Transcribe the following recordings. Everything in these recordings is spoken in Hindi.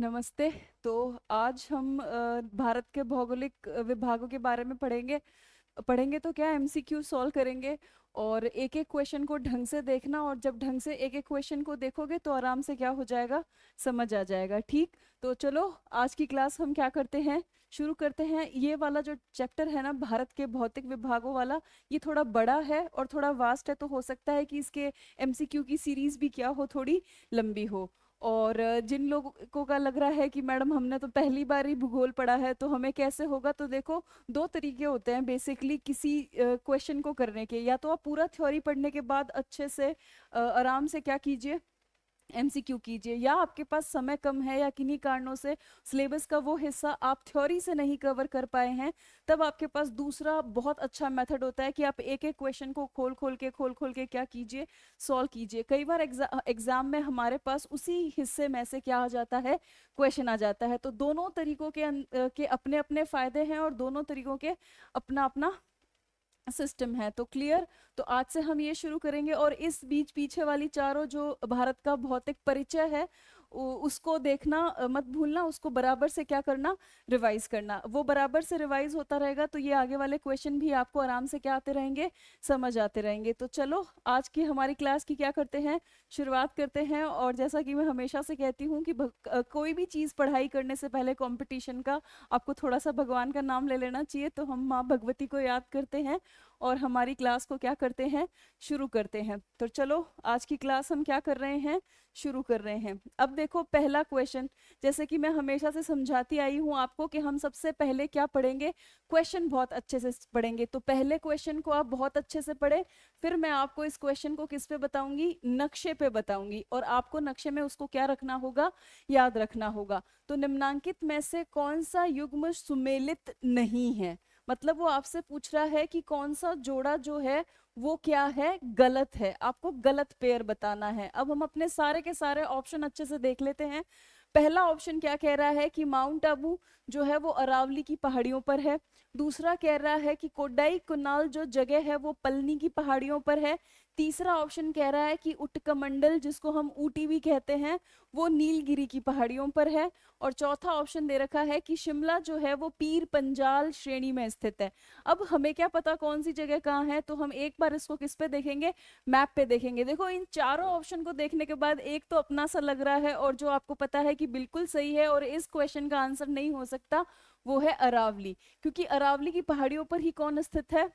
नमस्ते तो आज हम भारत के भौगोलिक विभागों के बारे में पढ़ेंगे पढ़ेंगे तो क्या एमसीक्यू सॉल्व करेंगे और एक एक क्वेश्चन को ढंग से देखना और जब ढंग से एक एक क्वेश्चन को देखोगे तो आराम से क्या हो जाएगा समझ आ जाएगा ठीक तो चलो आज की क्लास हम क्या करते हैं शुरू करते हैं ये वाला जो चैप्टर है ना भारत के भौतिक विभागों वाला ये थोड़ा बड़ा है और थोड़ा वास्ट है तो हो सकता है कि इसके एमसीक्यू की सीरीज भी क्या हो थोड़ी लंबी हो और जिन लोगों का लग रहा है कि मैडम हमने तो पहली बार ही भूगोल पढ़ा है तो हमें कैसे होगा तो देखो दो तरीके होते हैं बेसिकली किसी क्वेश्चन को करने के या तो आप पूरा थ्योरी पढ़ने के बाद अच्छे से आराम से क्या कीजिए एमसीक्यू कीजिए या आपके पास समय कम है या किन्हीं कारणों से सिलेबस का वो हिस्सा आप थ्योरी से नहीं कवर कर पाए हैं तब आपके पास दूसरा बहुत अच्छा मेथड होता है कि आप एक एक क्वेश्चन को खोल खोल के खोल खोल के क्या कीजिए सॉल्व कीजिए कई बार एग्जाम एग्जाम में हमारे पास उसी हिस्से में से क्या आ जाता है क्वेश्चन आ जाता है तो दोनों तरीकों के अं, के अपने अपने फ़ायदे हैं और दोनों तरीकों के अपना अपना सिस्टम है तो क्लियर तो आज से हम ये शुरू करेंगे और इस बीच पीछे वाली चारों जो भारत का भौतिक परिचय है उसको देखना मत भूलना उसको बराबर से क्या करना रिवाइज करना वो बराबर से रिवाइज होता रहेगा तो ये आगे वाले क्वेश्चन भी आपको आराम से क्या आते रहेंगे समझ आते रहेंगे तो चलो आज की हमारी क्लास की क्या करते हैं शुरुआत करते हैं और जैसा कि मैं हमेशा से कहती हूँ कि कोई भी चीज़ पढ़ाई करने से पहले कॉम्पिटिशन का आपको थोड़ा सा भगवान का नाम ले लेना चाहिए तो हम माँ भगवती को याद करते हैं और हमारी क्लास को क्या करते हैं शुरू करते हैं तो चलो आज की क्लास हम क्या कर रहे हैं शुरू कर रहे हैं अब देखो पहला क्वेश्चन जैसे कि मैं हमेशा से समझाती आई हूँ आपको कि हम सबसे पहले क्या पढ़ेंगे क्वेश्चन बहुत अच्छे से पढ़ेंगे तो पहले क्वेश्चन को आप बहुत अच्छे से पढ़े फिर मैं आपको इस क्वेश्चन को किस पे बताऊंगी नक्शे पे बताऊंगी और आपको नक्शे में उसको क्या रखना होगा याद रखना होगा तो निम्नांकित में से कौन सा युग्म सुमेलित नहीं है मतलब वो आपसे पूछ रहा है कि कौन सा जोड़ा जो है वो क्या है गलत है आपको गलत पेयर बताना है अब हम अपने सारे के सारे ऑप्शन अच्छे से देख लेते हैं पहला ऑप्शन क्या कह रहा है कि माउंट आबू जो है वो अरावली की पहाड़ियों पर है दूसरा कह रहा है कि कोडाई कुनाल जो जगह है वो पलनी की पहाड़ियों पर है तीसरा ऑप्शन कह रहा है कि उटकमंडल जिसको हम ऊटी भी कहते हैं वो नीलगिरी की पहाड़ियों पर है और चौथा ऑप्शन दे रखा है कि शिमला जो है वो पीर पंजाल श्रेणी में स्थित है अब हमें क्या पता कौन सी जगह कहाँ है तो हम एक बार इसको किस पे देखेंगे मैप पे देखेंगे देखो इन चारों ऑप्शन को देखने के बाद एक तो अपना सा लग रहा है और जो आपको पता है कि बिल्कुल सही है और इस क्वेश्चन का आंसर नहीं हो सकता वो है अरावली क्योंकि अरावली की पहाड़ियों पर ही कौन स्थित है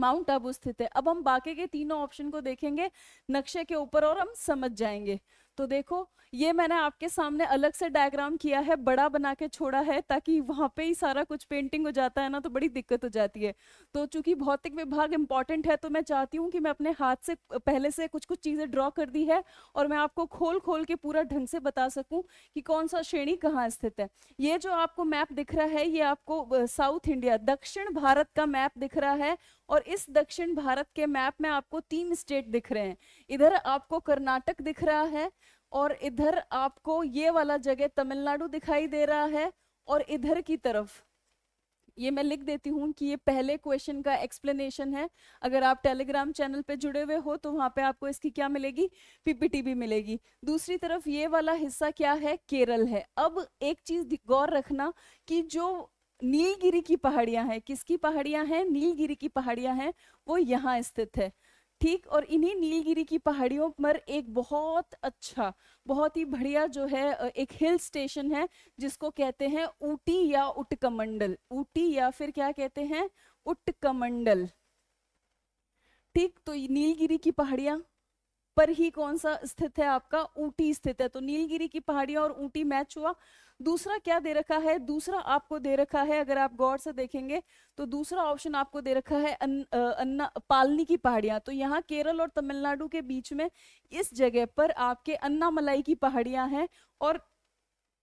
माउंट आबू स्थित है अब हम बाकी के तीनों ऑप्शन को देखेंगे नक्शे के ऊपर और हम समझ जाएंगे तो देखो ये मैंने आपके सामने अलग से डायग्राम किया है बड़ा बना के छोड़ा है ताकि वहाँ पे ही सारा कुछ पेंटिंग हो जाता है ना तो बड़ी दिक्कत हो जाती है तो चूंकि भौतिक विभाग इंपॉर्टेंट है तो मैं चाहती हूँ कि मैं अपने हाथ से पहले से कुछ कुछ चीज़ें ड्रॉ कर दी है और मैं आपको खोल खोल के पूरा ढंग से बता सकूँ कि कौन सा श्रेणी कहाँ स्थित है ये जो आपको मैप दिख रहा है ये आपको साउथ इंडिया दक्षिण भारत का मैप दिख रहा है और इस दक्षिण भारत के मैप में आपको तीन स्टेट दिख रहे हैं इधर आपको कर्नाटक दिख रहा है और इधर आपको ये वाला जगह तमिलनाडु दिखाई दे रहा है और इधर की तरफ ये मैं लिख देती हूँ कि ये पहले क्वेश्चन का एक्सप्लेनेशन है अगर आप टेलीग्राम चैनल पे जुड़े हुए हो तो वहाँ पे आपको इसकी क्या मिलेगी पीपीटी भी मिलेगी दूसरी तरफ ये वाला हिस्सा क्या है केरल है अब एक चीज गौर रखना कि जो नीलगिरी की पहाड़ियां हैं किसकी पहाड़ियां हैं नीलगिरी की पहाड़ियां हैं वो यहाँ स्थित है ठीक और इन्हीं नीलगिरी की पहाड़ियों पर एक बहुत अच्छा बहुत ही बढ़िया जो है एक हिल स्टेशन है जिसको कहते हैं ऊटी या उटकमंडल ऊटी या फिर क्या कहते हैं उटकमंडल ठीक तो नीलगिरी की पहाड़ियां पर ही कौन सा स्थित है आपका ऊटी स्थित है तो नीलगिरी की पहाड़ियां और ऊटी मैच हुआ दूसरा क्या दे रखा है दूसरा आपको दे रखा है अगर आप गौर से देखेंगे तो दूसरा ऑप्शन आपको दे रखा है अन, अन्ना पालनी की पहाड़ियाँ तो यहाँ केरल और तमिलनाडु के बीच में इस जगह पर आपके अन्नामलाई की पहाड़ियाँ हैं और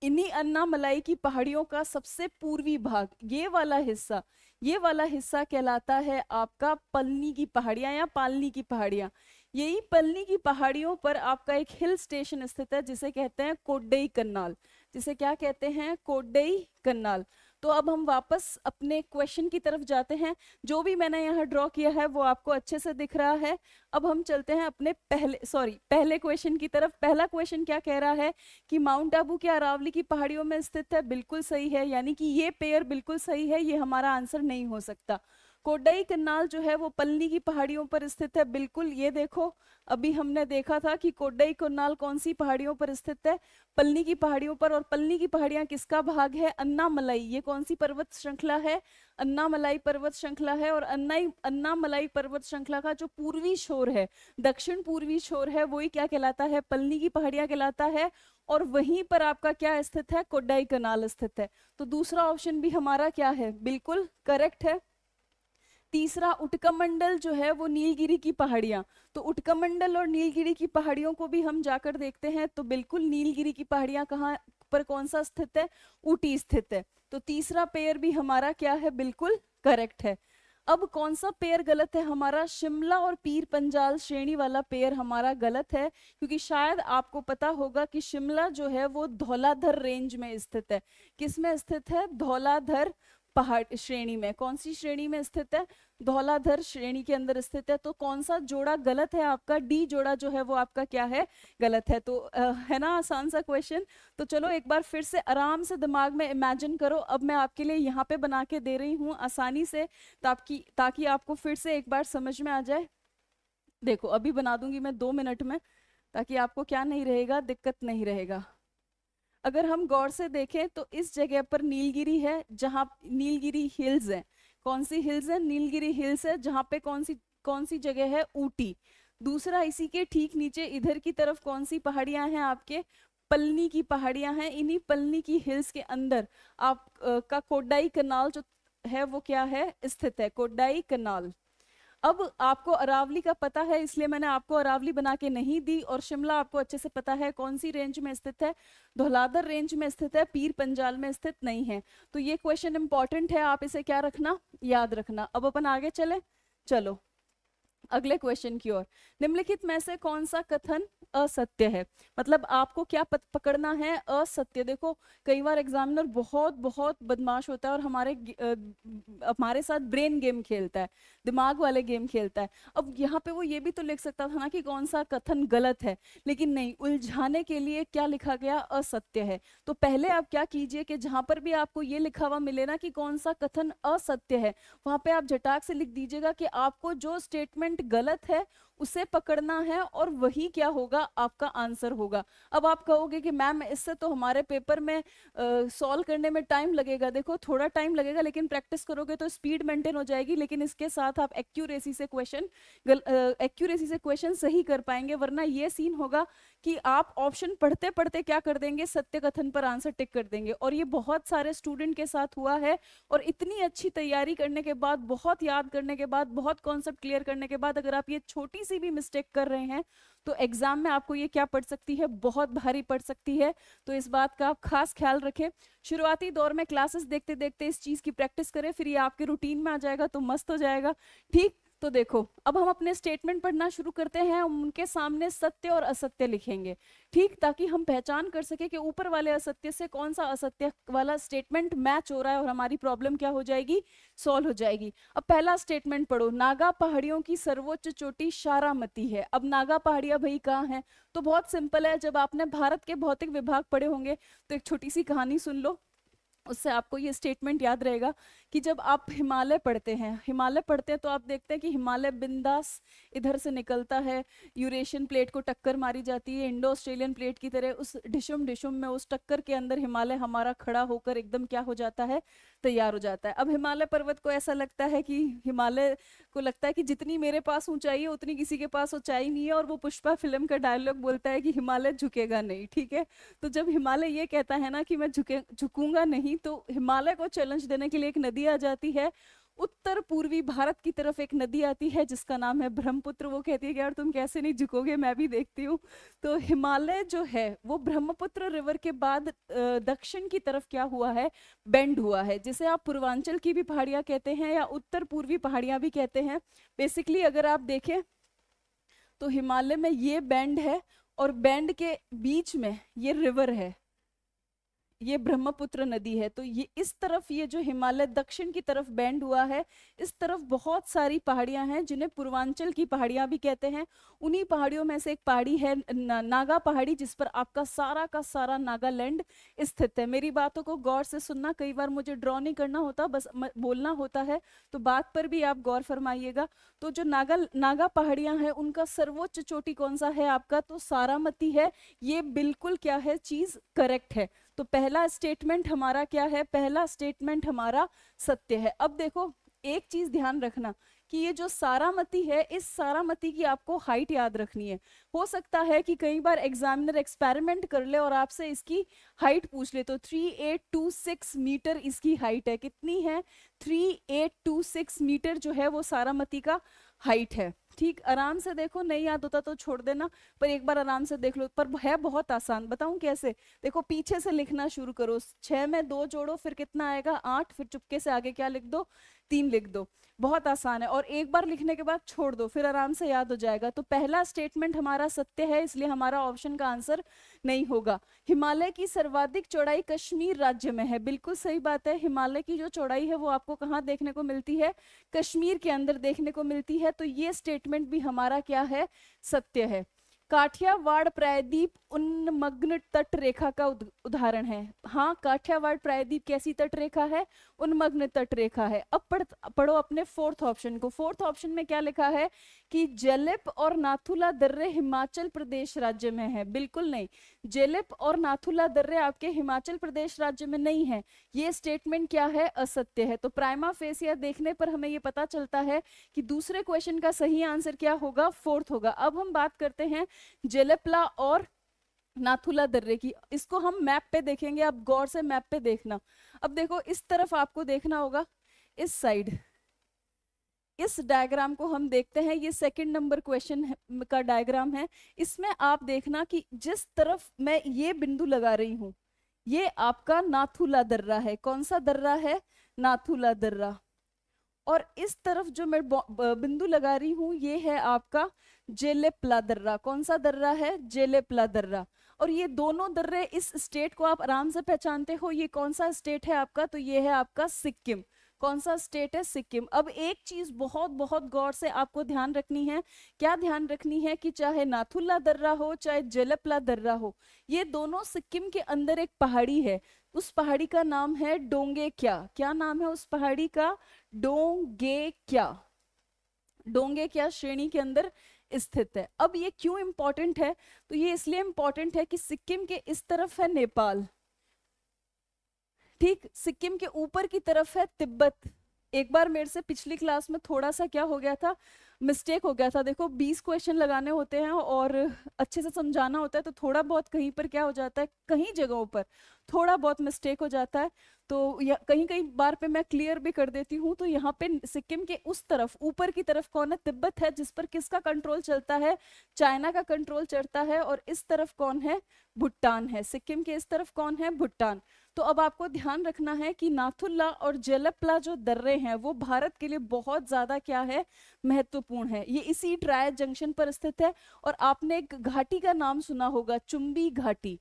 इन्हीं अन्नामलाई की पहाड़ियों का सबसे पूर्वी भाग ये वाला हिस्सा ये वाला हिस्सा कहलाता है आपका पलनी की पहाड़ियाँ या पालनी की पहाड़ियाँ यही पलनी की पहाड़ियों पर आपका एक हिल स्टेशन स्थित है जिसे कहते हैं कोडई कन्नाल जिसे क्या कहते हैं कोडई कन्नाल तो अब हम वापस अपने क्वेश्चन की तरफ जाते हैं जो भी मैंने यहाँ ड्रॉ किया है वो आपको अच्छे से दिख रहा है अब हम चलते हैं अपने पहले सॉरी पहले क्वेश्चन की तरफ पहला क्वेश्चन क्या कह रहा है कि माउंट आबू के अरावली की पहाड़ियों में स्थित है बिल्कुल सही है यानी कि ये पेयर बिल्कुल सही है ये हमारा आंसर नहीं हो सकता कोडई कनाल जो है वो पल्ली की पहाड़ियों पर स्थित है बिल्कुल ये देखो अभी हमने देखा था कि कोडई कनाल कौन सी पहाड़ियों पर स्थित है पल्ली की पहाड़ियों पर और पल्ली की पहाड़ियाँ किसका भाग है अन्नामलाई ये कौन सी पर्वत श्रृंखला है अन्नामलाई पर्वत श्रृंखला है और अन्नाई अन्नामलाई पर्वत श्रृंखला का जो पूर्वी छोर है दक्षिण पूर्वी छोर है वही क्या कहलाता है पल्ली की पहाड़ियाँ कहलाता है और वहीं पर आपका क्या स्थित है कोडाई कनाल स्थित है तो दूसरा ऑप्शन भी हमारा क्या है बिल्कुल करेक्ट है तीसरा उटकमंडल जो है वो नीलगिरी की पहाड़ियाँ तो उटकमंडल और नीलगिरी की पहाड़ियों को भी हम जाकर देखते हैं तो बिल्कुल नीलगिरी की पहाड़ियाँ कहाँ पर कौन सा स्थित है ऊटी स्थित है तो तीसरा पेयर भी हमारा क्या है बिल्कुल करेक्ट है अब कौन सा पेयर गलत है हमारा शिमला और पीर पंजाल श्रेणी वाला पेयर हमारा गलत है क्योंकि शायद आपको पता होगा कि शिमला जो है वो धौलाधर रेंज में स्थित है किस में स्थित है धौलाधर पहाड़ श्रेणी में कौन सी श्रेणी में स्थित है धौलाधर श्रेणी के अंदर स्थित है तो कौन सा जोड़ा गलत है आपका डी जोड़ा जो है वो आपका क्या है गलत है तो आ, है ना आसान सा क्वेश्चन तो चलो एक बार फिर से आराम से दिमाग में इमेजिन करो अब मैं आपके लिए यहाँ पे बना के दे रही हूँ आसानी से ताकि ताकि आपको फिर से एक बार समझ में आ जाए देखो अभी बना दूंगी मैं दो मिनट में ताकि आपको क्या नहीं रहेगा दिक्कत नहीं रहेगा अगर हम गौर से देखें तो इस जगह पर नीलगिरी है जहाँ नीलगिरी हिल्स है कौन सी हिल्स है नीलगिरी हिल्स है जहाँ पे कौन सी कौन सी जगह है ऊटी दूसरा इसी के ठीक नीचे इधर की तरफ कौन सी पहाड़ियाँ हैं आपके पलनी की पहाड़ियाँ हैं इन्हीं पलनी की हिल्स के अंदर आप आ, का कोडाई कनाल जो है वो क्या है स्थित है कोडाई कनाल अब आपको अरावली का पता है इसलिए मैंने आपको अरावली बना के नहीं दी और शिमला आपको अच्छे से पता है कौन सी रेंज में स्थित है धोलादर रेंज में स्थित है पीर पंजाल में स्थित नहीं है तो ये क्वेश्चन इंपॉर्टेंट है आप इसे क्या रखना याद रखना अब अपन आगे चले चलो अगले क्वेश्चन की ओर निम्नलिखित में से कौन सा कथन असत्य है मतलब आपको क्या पकड़ना है असत्य देखो कई बार एग्जामिनर बहुत बहुत बदमाश होता है और हमारे हमारे साथ ब्रेन गेम खेलता है दिमाग वाले गेम खेलता है अब यहाँ पे वो ये भी तो लिख सकता था ना कि कौन सा कथन गलत है लेकिन नहीं उलझाने के लिए क्या लिखा गया असत्य है तो पहले आप क्या कीजिए कि जहाँ पर भी आपको ये लिखा हुआ मिले ना कि कौन सा कथन असत्य है वहाँ पे आप झटाक से लिख दीजिएगा कि आपको जो स्टेटमेंट गलत है उसे पकड़ना है और वही क्या होगा आपका आंसर होगा अब आप कहोगे कि मैम इससे तो हमारे पेपर में सॉल्व करने में टाइम लगेगा देखो थोड़ा टाइम लगेगा लेकिन प्रैक्टिस करोगे तो स्पीड मेंटेन हो जाएगी लेकिन इसके साथ आप एक्यूरेसी से क्वेश्चन एक्यूरेसी से क्वेश्चन सही कर पाएंगे वरना ये सीन होगा कि आप ऑप्शन पढ़ते पढ़ते क्या कर देंगे सत्य कथन पर आंसर टिक कर देंगे और ये बहुत सारे स्टूडेंट के साथ हुआ है और इतनी अच्छी तैयारी करने के बाद बहुत याद करने के बाद बहुत कॉन्सेप्ट क्लियर करने के बाद अगर आप ये छोटी सी भी मिस्टेक कर रहे हैं तो एग्जाम में आपको ये क्या पड़ सकती है बहुत भारी पड़ सकती है तो इस बात का आप खास ख्याल रखें शुरुआती दौर में क्लासेस देखते देखते इस चीज़ की प्रैक्टिस करें फिर ये आपके रूटीन में आ जाएगा तो मस्त हो जाएगा ठीक तो देखो अब हम अपने स्टेटमेंट पढ़ना शुरू करते हैं उनके सामने सत्य और असत्य लिखेंगे ठीक ताकि हम पहचान कर सके कि ऊपर वाले असत्य से कौन सा असत्य वाला स्टेटमेंट मैच हो रहा है और हमारी प्रॉब्लम क्या हो जाएगी सॉल्व हो जाएगी अब पहला स्टेटमेंट पढ़ो नागा पहाड़ियों की सर्वोच्च चोटी शारामती है अब नागा पहाड़िया भाई कहाँ है तो बहुत सिंपल है जब आपने भारत के भौतिक विभाग पढ़े होंगे तो एक छोटी सी कहानी सुन लो उससे आपको ये स्टेटमेंट याद रहेगा कि जब आप हिमालय पढ़ते हैं हिमालय पढ़ते हैं तो आप देखते हैं कि हिमालय बिंदास इधर से निकलता है यूरेशियन प्लेट को टक्कर मारी जाती है इंडो ऑस्ट्रेलियन प्लेट की तरह उस डिशुम डिशुम में उस टक्कर के अंदर हिमालय हमारा खड़ा होकर एकदम क्या हो जाता है तैयार हो जाता है अब हिमालय पर्वत को ऐसा लगता है कि हिमालय को लगता है कि जितनी मेरे पास ऊंचाई है उतनी किसी के पास ऊंचाई नहीं है और वो पुष्पा फिल्म का डायलॉग बोलता है कि हिमालय झुकेगा नहीं ठीक है तो जब हिमालय ये कहता है ना कि मैं झुके झुकूंगा नहीं तो हिमालय को चैलेंज देने के लिए एक नदी आ जाती है उत्तर पूर्वी भारत की तरफ एक नदी आती है जिसका नाम है ब्रह्मपुत्र वो कहती है कि यार तुम कैसे नहीं झुकोगे मैं भी देखती हूँ तो हिमालय जो है वो ब्रह्मपुत्र रिवर के बाद दक्षिण की तरफ क्या हुआ है बेंड हुआ है जिसे आप पूर्वांचल की भी पहाड़ियाँ कहते हैं या उत्तर पूर्वी पहाड़ियाँ भी कहते हैं बेसिकली अगर आप देखें तो हिमालय में ये बैंड है और बैंड के बीच में ये रिवर है ये ब्रह्मपुत्र नदी है तो ये इस तरफ ये जो हिमालय दक्षिण की तरफ बैंड हुआ है इस तरफ बहुत सारी पहाड़ियां हैं जिन्हें पूर्वांचल की पहाड़ियां भी कहते हैं उन्हीं पहाड़ियों में से एक पहाड़ी है ना, नागा पहाड़ी जिस पर आपका सारा का सारा नागालैंड स्थित है मेरी बातों को गौर से सुनना कई बार मुझे ड्रॉ नहीं करना होता बस बोलना होता है तो बात पर भी आप गौर फरमाइएगा तो जो नागा नागा पहाड़ियां हैं उनका सर्वोच्च चोटी कौन सा है आपका तो सारामती है ये बिल्कुल क्या है चीज करेक्ट है तो पहला स्टेटमेंट हमारा क्या है पहला स्टेटमेंट हमारा सत्य है अब देखो एक चीज ध्यान रखना कि ये जो सारामती है इस सारामती की आपको हाइट याद रखनी है हो सकता है कि कई बार एग्जामिनर एक्सपेरिमेंट कर ले और आपसे इसकी हाइट पूछ ले तो 3826 मीटर इसकी हाइट है कितनी है 3826 मीटर जो है वो सारामती का हाइट है ठीक आराम से देखो नहीं याद होता तो छोड़ देना पर एक बार आराम से देख लो पर है बहुत आसान बताऊं कैसे देखो पीछे से लिखना शुरू करो छह में दो जोड़ो फिर कितना आएगा आठ फिर चुपके से आगे क्या लिख दो तीन लिख दो बहुत आसान है और एक बार लिखने के बाद छोड़ दो फिर आराम से याद हो जाएगा तो पहला स्टेटमेंट हमारा सत्य है इसलिए हमारा ऑप्शन का आंसर नहीं होगा हिमालय की सर्वाधिक चौड़ाई कश्मीर राज्य में है बिल्कुल सही बात है हिमालय की जो चौड़ाई है वो आपको कहाँ देखने को मिलती है कश्मीर के अंदर देखने को मिलती है तो ये स्टेटमेंट भी हमारा क्या है सत्य है काठियावाड़ प्रायद्वीप उन्मग्न तट रेखा का उदाहरण है हाँ काठियावाड़ प्रायद्वीप कैसी तट रेखा है उन्मग्न तट रेखा है अब पढ़ पढ़ो अपने फोर्थ ऑप्शन को फोर्थ ऑप्शन में क्या लिखा है कि जेलिप और नाथुला दर्रे हिमाचल प्रदेश राज्य में है बिल्कुल नहीं जेलिप और नाथुला दर्रे आपके हिमाचल प्रदेश राज्य में नहीं है ये स्टेटमेंट क्या है असत्य है तो प्राइमा फेसिया देखने पर हमें ये पता चलता है कि दूसरे क्वेश्चन का सही आंसर क्या होगा फोर्थ होगा अब हम बात करते हैं जेलेपला और नाथुला दर्रे की इसको हम मैप पे देखेंगे आप गौर से मैप पे देखना अब देखो इस तरफ आपको देखना होगा इस साइड इस डायग्राम को हम देखते हैं ये सेकंड नंबर क्वेश्चन का डायग्राम है इसमें आप देखना कि जिस तरफ मैं ये बिंदु लगा रही हूं ये आपका नाथुला दर्रा है कौन सा दर्रा है नाथुला दर्रा और इस तरफ जो मैं बिंदु लगा रही हूँ ये है आपका जेले प्ला दर्रा कौन सा दर्रा है जेले प्ला दर्रा और ये दोनों दर्रे इस स्टेट को आप आराम से पहचानते हो ये कौन सा स्टेट है आपका तो ये है आपका सिक्किम कौन सा स्टेट है सिक्किम अब एक चीज बहुत बहुत गौर से आपको ध्यान रखनी है क्या ध्यान रखनी है कि चाहे नाथुल्ला दर्रा हो चाहे जेलपला दर्रा हो ये दोनों सिक्किम के अंदर एक पहाड़ी है उस पहाड़ी का नाम है डोंगे क्या क्या नाम है उस पहाड़ी का डोंगे क्या डोंगे क्या श्रेणी के अंदर स्थित है अब ये क्यों इंपॉर्टेंट है तो ये इसलिए इंपॉर्टेंट है कि सिक्किम के इस तरफ है नेपाल ठीक सिक्किम के ऊपर की तरफ है तिब्बत एक बार मेरे से पिछली क्लास में थोड़ा सा क्या हो गया था मिस्टेक हो गया था देखो बीस क्वेश्चन लगाने होते हैं और अच्छे से समझाना होता है तो थोड़ा बहुत कहीं पर क्या हो जाता है कहीं जगहों पर थोड़ा बहुत मिस्टेक हो जाता है तो कहीं कहीं बार पे मैं क्लियर भी कर देती हूँ तो यहाँ पे सिक्किम के उस तरफ ऊपर की तरफ कौन है तिब्बत है जिस पर किसका कंट्रोल चलता है चाइना का कंट्रोल चलता है और इस तरफ कौन है भुट्टान है सिक्किम के इस तरफ कौन है भुट्टान तो अब आपको ध्यान रखना है कि नाथुल्ला और जेलपला जो दर्रे हैं वो भारत के लिए बहुत ज़्यादा क्या है महत्वपूर्ण है ये इसी ट्राय जंक्शन पर स्थित है और आपने एक घाटी का नाम सुना होगा चुम्बी घाटी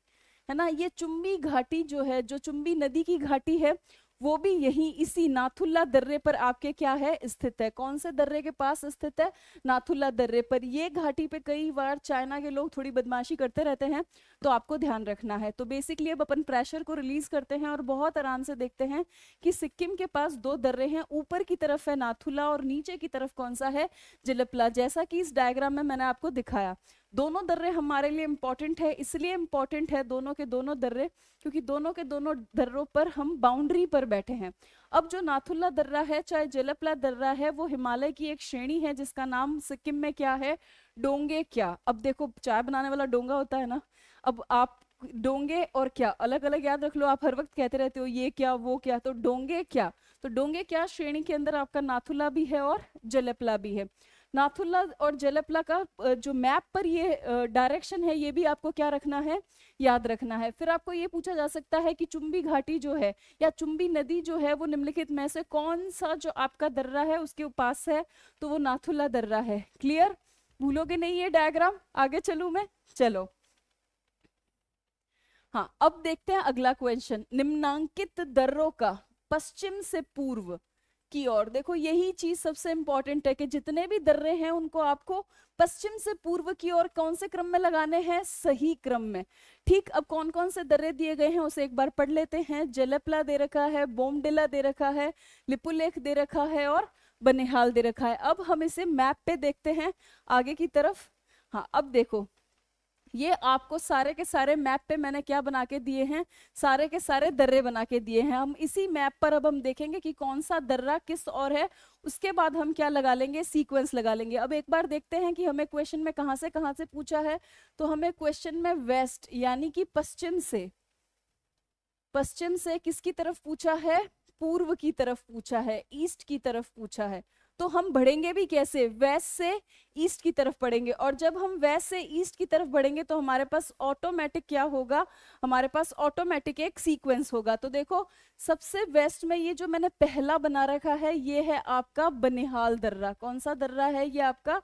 है ना ये चुम्बी घाटी जो है जो चुम्बी नदी की घाटी है वो भी यही इसी नाथुल्ला दर्रे पर आपके क्या है स्थित है कौन से दर्रे के पास स्थित है नाथुल्ला दर्रे पर ये घाटी पे कई बार चाइना के लोग थोड़ी बदमाशी करते रहते हैं तो आपको ध्यान रखना है तो बेसिकली अब अपन प्रेशर को रिलीज करते हैं और बहुत आराम से देखते हैं कि सिक्किम के पास दो दर्रे हैं ऊपर की तरफ है नाथुला और नीचे की तरफ कौन सा है जिलपला जैसा कि इस डायग्राम में मैंने आपको दिखाया दोनों दर्रे हमारे लिए इम्पॉर्टेंट है इसलिए इम्पॉर्टेंट है दोनों के दोनों दर्रे क्योंकि दोनों के दोनों दर्रों पर हम बाउंड्री पर बैठे हैं अब जो नाथुल्ला दर्रा है चाहे जलपला दर्रा है वो हिमालय की एक श्रेणी है जिसका नाम सिक्किम में क्या है डोंगे क्या अब देखो चाय बनाने वाला डोंगा होता है ना अब आप डोंगे और क्या अलग अलग याद रख लो आप हर वक्त कहते रहते हो ये क्या वो क्या तो डोंगे क्या तो डोंगे क्या श्रेणी के अंदर आपका नाथुला भी है और जलपला भी है नाथुल्ला और जलपला का जो मैप पर ये डायरेक्शन है ये भी आपको क्या रखना है याद रखना है फिर आपको ये पूछा जा सकता है कि चुंबी घाटी जो है या चुंबी नदी जो है वो निम्नलिखित में से कौन सा जो आपका दर्रा है उसके उपास है तो वो नाथुल्ला दर्रा है क्लियर भूलोगे नहीं ये डायग्राम आगे चलू मैं चलो हाँ अब देखते हैं अगला क्वेश्चन निम्नांकित दर्रों का पश्चिम से पूर्व की ओर देखो यही चीज सबसे इंपॉर्टेंट है कि जितने भी दर्रे हैं उनको आपको पश्चिम से पूर्व की ओर कौन से क्रम में लगाने हैं सही क्रम में ठीक अब कौन कौन से दर्रे दिए गए हैं उसे एक बार पढ़ लेते हैं जलपला दे रखा है बोमडिला दे रखा है लिपुलेख दे रखा है और बनिहाल दे रखा है अब हम इसे मैप पे देखते हैं आगे की तरफ हाँ अब देखो ये आपको सारे के सारे मैप पे मैंने क्या बना के दिए हैं सारे के सारे दर्रे बना के दिए हैं हम इसी मैप पर अब हम देखेंगे कि कौन सा दर्रा किस और है उसके बाद हम क्या लगा लेंगे सीक्वेंस लगा लेंगे अब एक बार देखते हैं कि हमें क्वेश्चन में कहाँ से कहाँ से पूछा है तो हमें क्वेश्चन में वेस्ट यानी कि पश्चिम से पश्चिम से किसकी तरफ पूछा है पूर्व की तरफ पूछा है ईस्ट की तरफ पूछा है तो हम बढ़ेंगे भी कैसे वेस्ट से ईस्ट की तरफ बढ़ेंगे और जब हम वेस्ट से ईस्ट की तरफ बढ़ेंगे तो हमारे पास ऑटोमेटिक क्या होगा हमारे पास ऑटोमेटिक एक सीक्वेंस होगा तो देखो सबसे वेस्ट में ये जो मैंने पहला बना रखा है ये है आपका बनिहाल दर्रा कौन सा दर्रा है ये आपका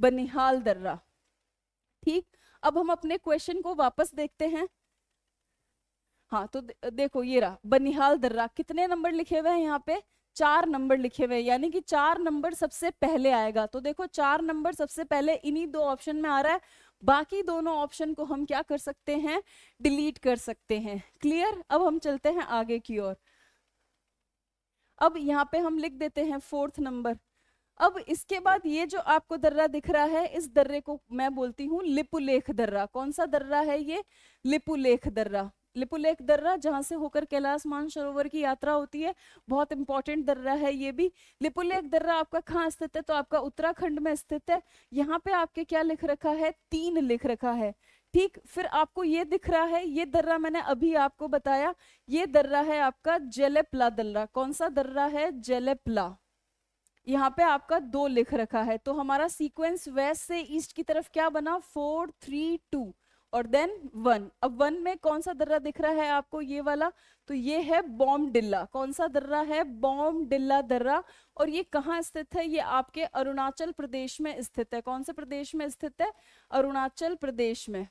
बनिहाल दर्रा ठीक अब हम अपने क्वेश्चन को वापस देखते हैं हाँ तो देखो ये रहा बनिहाल दर्रा कितने नंबर लिखे हुए हैं यहाँ पे चार नंबर लिखे हुए यानी कि चार नंबर सबसे पहले आएगा तो देखो चार नंबर सबसे पहले इन्हीं दो ऑप्शन में आ रहा है बाकी दोनों ऑप्शन को हम क्या कर सकते हैं डिलीट कर सकते हैं क्लियर अब हम चलते हैं आगे की ओर अब यहाँ पे हम लिख देते हैं फोर्थ नंबर अब इसके बाद ये जो आपको दर्रा दिख रहा है इस दर्रे को मैं बोलती हूँ लिपुलेख दर्रा कौन सा दर्रा है ये लिपुलेख दर्रा लिपुलेख दर्रा जहाँ से होकर कैलाश मानसरोवर की यात्रा होती है बहुत इंपॉर्टेंट दर्रा है ये भी लिपुलेख दर्रा आपका कहाँ स्थित है तो आपका उत्तराखंड में स्थित है यहाँ पे आपके क्या लिख रखा है तीन लिख रखा है ठीक फिर आपको ये दिख रहा है ये दर्रा मैंने अभी आपको बताया ये दर्रा है आपका जेलेपला दर्रा कौन सा दर्रा है जेलेपला यहाँ पे आपका दो लिख रखा है तो हमारा सीक्वेंस वेस्ट से ईस्ट की तरफ क्या बना फोर थ्री टू और देन वन अब वन में कौन सा दर्रा दिख रहा है आपको ये वाला तो ये है बॉम डिल्ला कौन सा दर्रा है बॉम डिल्ला दर्रा और ये कहाँ स्थित है ये आपके अरुणाचल प्रदेश में स्थित है कौन से प्रदेश में स्थित है अरुणाचल प्रदेश में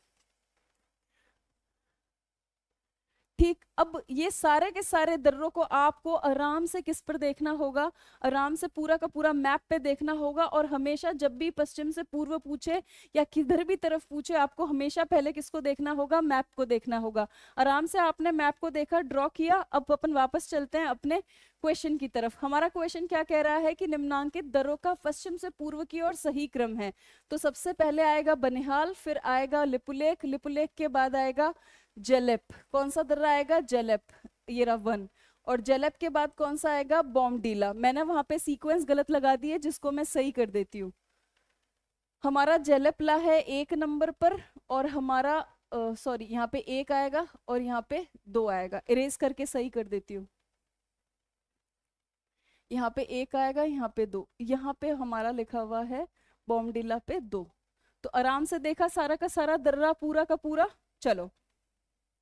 ठीक अब ये सारे के सारे दर्रों को आपको आराम से किस पर देखना होगा आराम से पूरा का पूरा मैप पे देखना होगा और हमेशा जब भी पश्चिम से पूर्व पूछे या किधर भी तरफ पूछे आपको हमेशा पहले किसको देखना होगा मैप को देखना होगा आराम से आपने मैप को देखा ड्रॉ किया अब अपन वापस चलते हैं अपने क्वेश्चन की तरफ हमारा क्वेश्चन क्या कह रहा है कि निम्नांकित दरों का पश्चिम से पूर्व की ओर सही क्रम है तो सबसे पहले आएगा बनिहाल फिर आएगा लिपुलेख लिपुलेख के बाद आएगा जलेप कौन सा दर्रा आएगा जलेप ये रहा वन और जलेप के बाद कौन सा आएगा डीला मैंने वहां पे सीक्वेंस गलत लगा दिए जिसको मैं सही कर देती हूँ हमारा जलेपला है एक नंबर पर और हमारा सॉरी यहाँ पे एक आएगा और यहाँ पे दो आएगा इरेज करके सही कर देती हूँ यहाँ पे एक आएगा यहाँ पे दो यहाँ पे हमारा लिखा हुआ है डीला पे दो तो आराम से देखा सारा का सारा दर्रा पूरा का पूरा चलो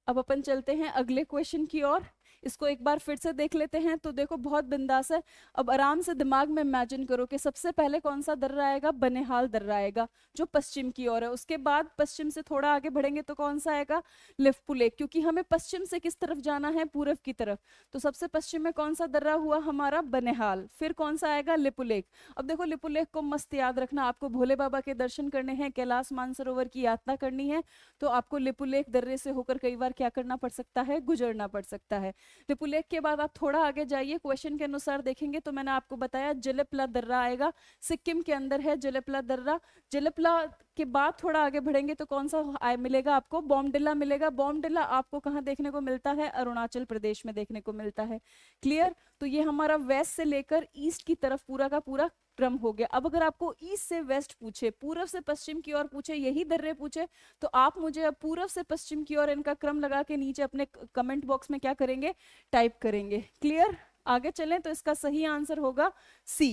अब अपन चलते हैं अगले क्वेश्चन की ओर इसको एक बार फिर से देख लेते हैं तो देखो बहुत बिंदास है अब आराम से दिमाग में इमेजिन करो कि सबसे पहले कौन सा दर्रा आएगा बनेहाल दर्रा आएगा जो पश्चिम की ओर है उसके बाद पश्चिम से थोड़ा आगे बढ़ेंगे तो कौन सा आएगा लिफ्पू लेक क्योंकि हमें पश्चिम से किस तरफ जाना है पूर्व की तरफ तो सबसे पश्चिम में कौन सा दर्रा हुआ हमारा बनेहाल फिर कौन सा आएगा लिपुलेक अब देखो लिपुलेख को मस्त याद रखना आपको भोले बाबा के दर्शन करने हैं कैलाश मानसरोवर की यात्रा करनी है तो आपको लिपुलेख दर्रे से होकर कई बार क्या करना पड़ सकता है गुजरना पड़ सकता है रिपुलेख के बाद आप थोड़ा आगे जाइए क्वेश्चन के अनुसार देखेंगे तो मैंने आपको बताया जलेपला दर्रा आएगा सिक्किम के अंदर है जलेपला दर्रा जलेपला के बाद थोड़ा आगे बढ़ेंगे तो कौन सा आय मिलेगा आपको बॉम्बडिला मिलेगा बॉम्बडिला आपको कहाँ देखने को मिलता है अरुणाचल प्रदेश में देखने को मिलता है क्लियर तो ये हमारा वेस्ट से लेकर ईस्ट की तरफ पूरा का पूरा क्रम हो गया अब अगर आपको ईस्ट से वेस्ट पूछे पूर्व से पश्चिम की ओर पूछे यही दर्रे पूछे तो आप मुझे अब पूर्व से पश्चिम की ओर इनका क्रम लगा के नीचे अपने कमेंट बॉक्स में क्या करेंगे टाइप करेंगे क्लियर आगे चलें तो इसका सही आंसर होगा सी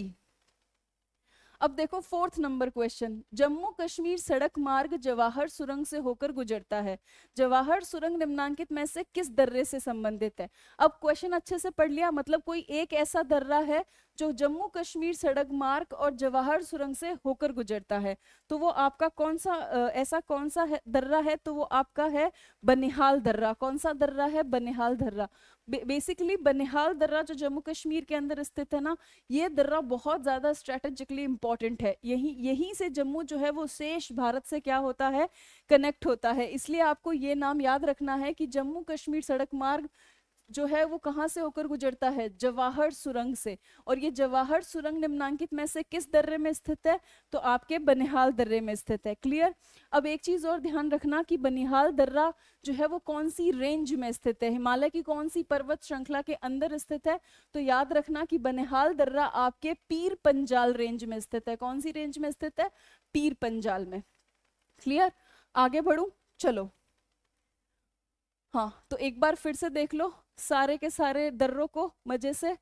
अब देखो fourth number question Jammu Kashmir सड़क मार्ग जवाहर सुरंग से होकर गुजरता है जवाहर सुरंग निम्नांकित में से किस दर्रे से संबंधित है अब क्वेश्चन अच्छे से पढ़ लिया मतलब कोई एक ऐसा दर्रा है जो जम्मू कश्मीर सड़क मार्ग और जवाहर सुरंग से होकर गुजरता है तो वो आपका कौन सा ऐसा कौन सा है दर्रा है तो वो आपका है बनिहाल दर्रा कौन सा दर्रा है बनिहाल दर्रा बेसिकली बनिहाल दर्रा जो जम्मू कश्मीर के अंदर स्थित है ना ये दर्रा बहुत ज़्यादा स्ट्रेटेजिकली इंपॉर्टेंट है यही यहीं से जम्मू जो है वो शेष भारत से क्या होता है कनेक्ट होता है इसलिए आपको ये नाम याद रखना है कि जम्मू कश्मीर सड़क मार्ग जो है वो कहाँ से होकर गुजरता है जवाहर सुरंग से और ये जवाहर सुरंग निम्नांकित में से किस दर्रे में स्थित है तो आपके बनिहाल दर्रे में स्थित है क्लियर अब एक चीज़ और ध्यान रखना कि बनिहाल दर्रा जो है वो कौन सी रेंज में स्थित है हिमालय की कौन सी पर्वत श्रृंखला के अंदर स्थित है तो याद रखना कि बनिहाल दर्रा आपके पीर पंजाल रेंज में स्थित है कौन सी रेंज में स्थित है पीर पंजाल में क्लियर आगे बढ़ू चलो हाँ तो एक बार फिर से देख लो सारे के सारे दर्रों को मज़े से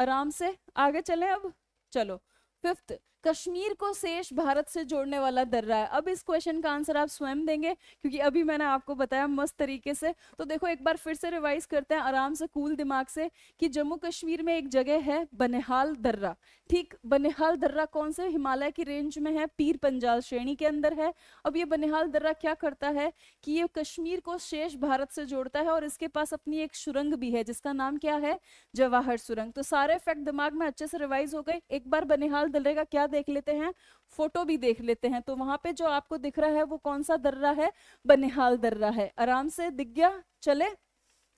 आराम से आगे चले अब चलो फिफ्थ कश्मीर को शेष भारत से जोड़ने वाला दर्रा है अब इस क्वेश्चन का आंसर आप स्वयं देंगे क्योंकि अभी मैंने आपको बताया मस्त तरीके से तो देखो एक बार फिर से रिवाइज करते हैं आराम से कूल दिमाग से कि जम्मू कश्मीर में एक जगह है बनिहाल दर्रा ठीक बनिहाल दर्रा कौन से हिमालय की रेंज में है पीर पंजाल श्रेणी के अंदर है अब ये बनिहाल दर्रा क्या करता है कि ये कश्मीर को शेष भारत से जोड़ता है और इसके पास अपनी एक सुरंग भी है जिसका नाम क्या है जवाहर सुरंग तो सारे फैक्ट दिमाग में अच्छे से रिवाइज हो गए एक बार बनिहाल दर्रे का क्या देख लेते हैं फोटो भी देख लेते हैं तो वहां पे जो आपको दिख रहा है वो कौन सा दर्रा है बनिहाल दर्रा है आराम से दिख गया चले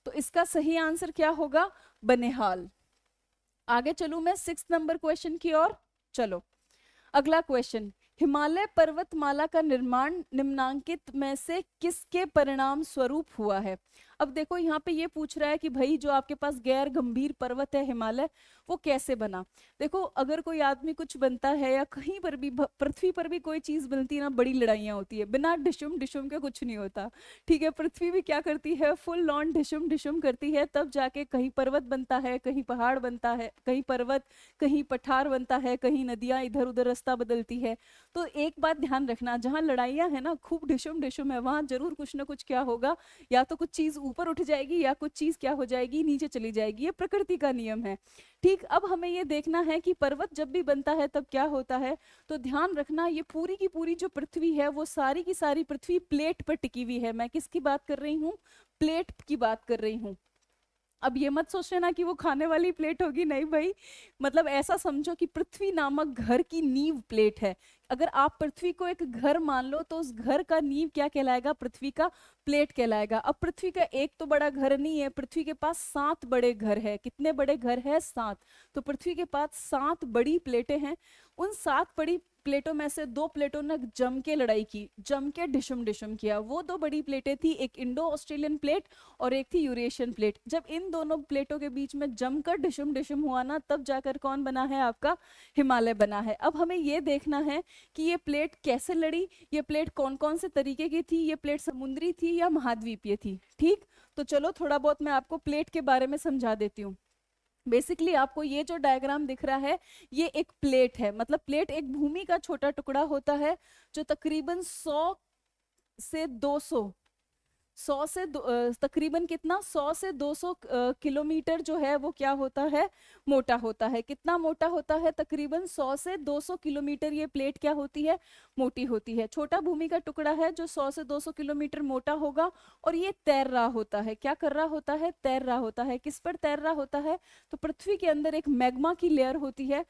तो इसका सही आंसर क्या होगा बनिहाल आगे चलू मैं सिक्स नंबर क्वेश्चन की ओर चलो अगला क्वेश्चन हिमालय पर्वतमाला का निर्माण निम्नांकित में से किसके परिणाम स्वरूप हुआ है अब देखो यहाँ पे ये पूछ रहा है कि भाई जो आपके पास गैर गंभीर पर्वत है हिमालय वो कैसे बना देखो अगर कोई आदमी कुछ बनता है या कहीं पर भी पृथ्वी पर भी कोई चीज बनती है ना बड़ी लड़ाइयाँ होती है बिना डिशुम डिशुम के कुछ नहीं होता ठीक है पृथ्वी भी क्या करती है फुल ऑन डिशुम डिशुम करती है तब जाके कहीं पर्वत बनता है कहीं पहाड़ बनता है कहीं पर्वत कहीं पठार बनता है कहीं नदियाँ इधर उधर रास्ता बदलती है तो एक बात ध्यान रखना जहाँ लड़ाइयाँ है ना खूब डिशुम डिशुम है वहाँ जरूर कुछ ना कुछ क्या होगा या तो कुछ चीज़ ऊपर उठ जाएगी या कुछ चीज क्या हो जाएगी नीचे चली जाएगी ये प्रकृति का नियम है ठीक अब हमें ये देखना है कि पर्वत जब भी बनता है तब क्या होता है तो ध्यान रखना ये पूरी की पूरी जो पृथ्वी है वो सारी की सारी पृथ्वी प्लेट पर टिकी हुई है मैं किसकी बात कर रही हूँ प्लेट की बात कर रही हूँ अब ये मत सोच ना कि वो खाने वाली प्लेट होगी नहीं भाई मतलब ऐसा समझो कि पृथ्वी नामक घर की नींव प्लेट है अगर आप पृथ्वी को एक घर मान लो तो उस घर का नींव क्या कहलाएगा पृथ्वी का प्लेट कहलाएगा अब पृथ्वी का एक तो बड़ा घर नहीं है पृथ्वी के पास सात बड़े घर है कितने बड़े घर है सात तो पृथ्वी के पास सात बड़ी प्लेटें हैं उन सात बड़ी प्लेटों में से दो प्लेटों ने जम के लड़ाई की जम के डिशम डिशम किया वो दो बड़ी प्लेटें थी एक इंडो ऑस्ट्रेलियन प्लेट और एक थी यूरेशियन प्लेट जब इन दोनों प्लेटों के बीच में जमकर डिशम डिशम हुआ ना तब जाकर कौन बना है आपका हिमालय बना है अब हमें ये देखना है कि ये प्लेट कैसे लड़ी ये प्लेट कौन कौन से तरीके की थी ये प्लेट समुद्री थी या महाद्वीपीय थी ठीक तो चलो थोड़ा बहुत मैं आपको प्लेट के बारे में समझा देती हूँ बेसिकली आपको ये जो डायग्राम दिख रहा है ये एक प्लेट है मतलब प्लेट एक भूमि का छोटा टुकड़ा होता है जो तकरीबन 100 से 200 सौ से तकरीबन कितना सौ से दो सौ किलोमीटर जो है वो क्या होता है मोटा होता है कितना मोटा होता है तकरीबन सौ से दो सौ किलोमीटर ये प्लेट क्या होती है मोटी होती है छोटा भूमि का टुकड़ा है जो सौ से दो सौ किलोमीटर मोटा होगा और ये तैर रहा होता है क्या कर रहा होता है तैर रहा होता है किस पर तैर रहा होता है तो पृथ्वी के अंदर एक मैग्मा की लेयर होती है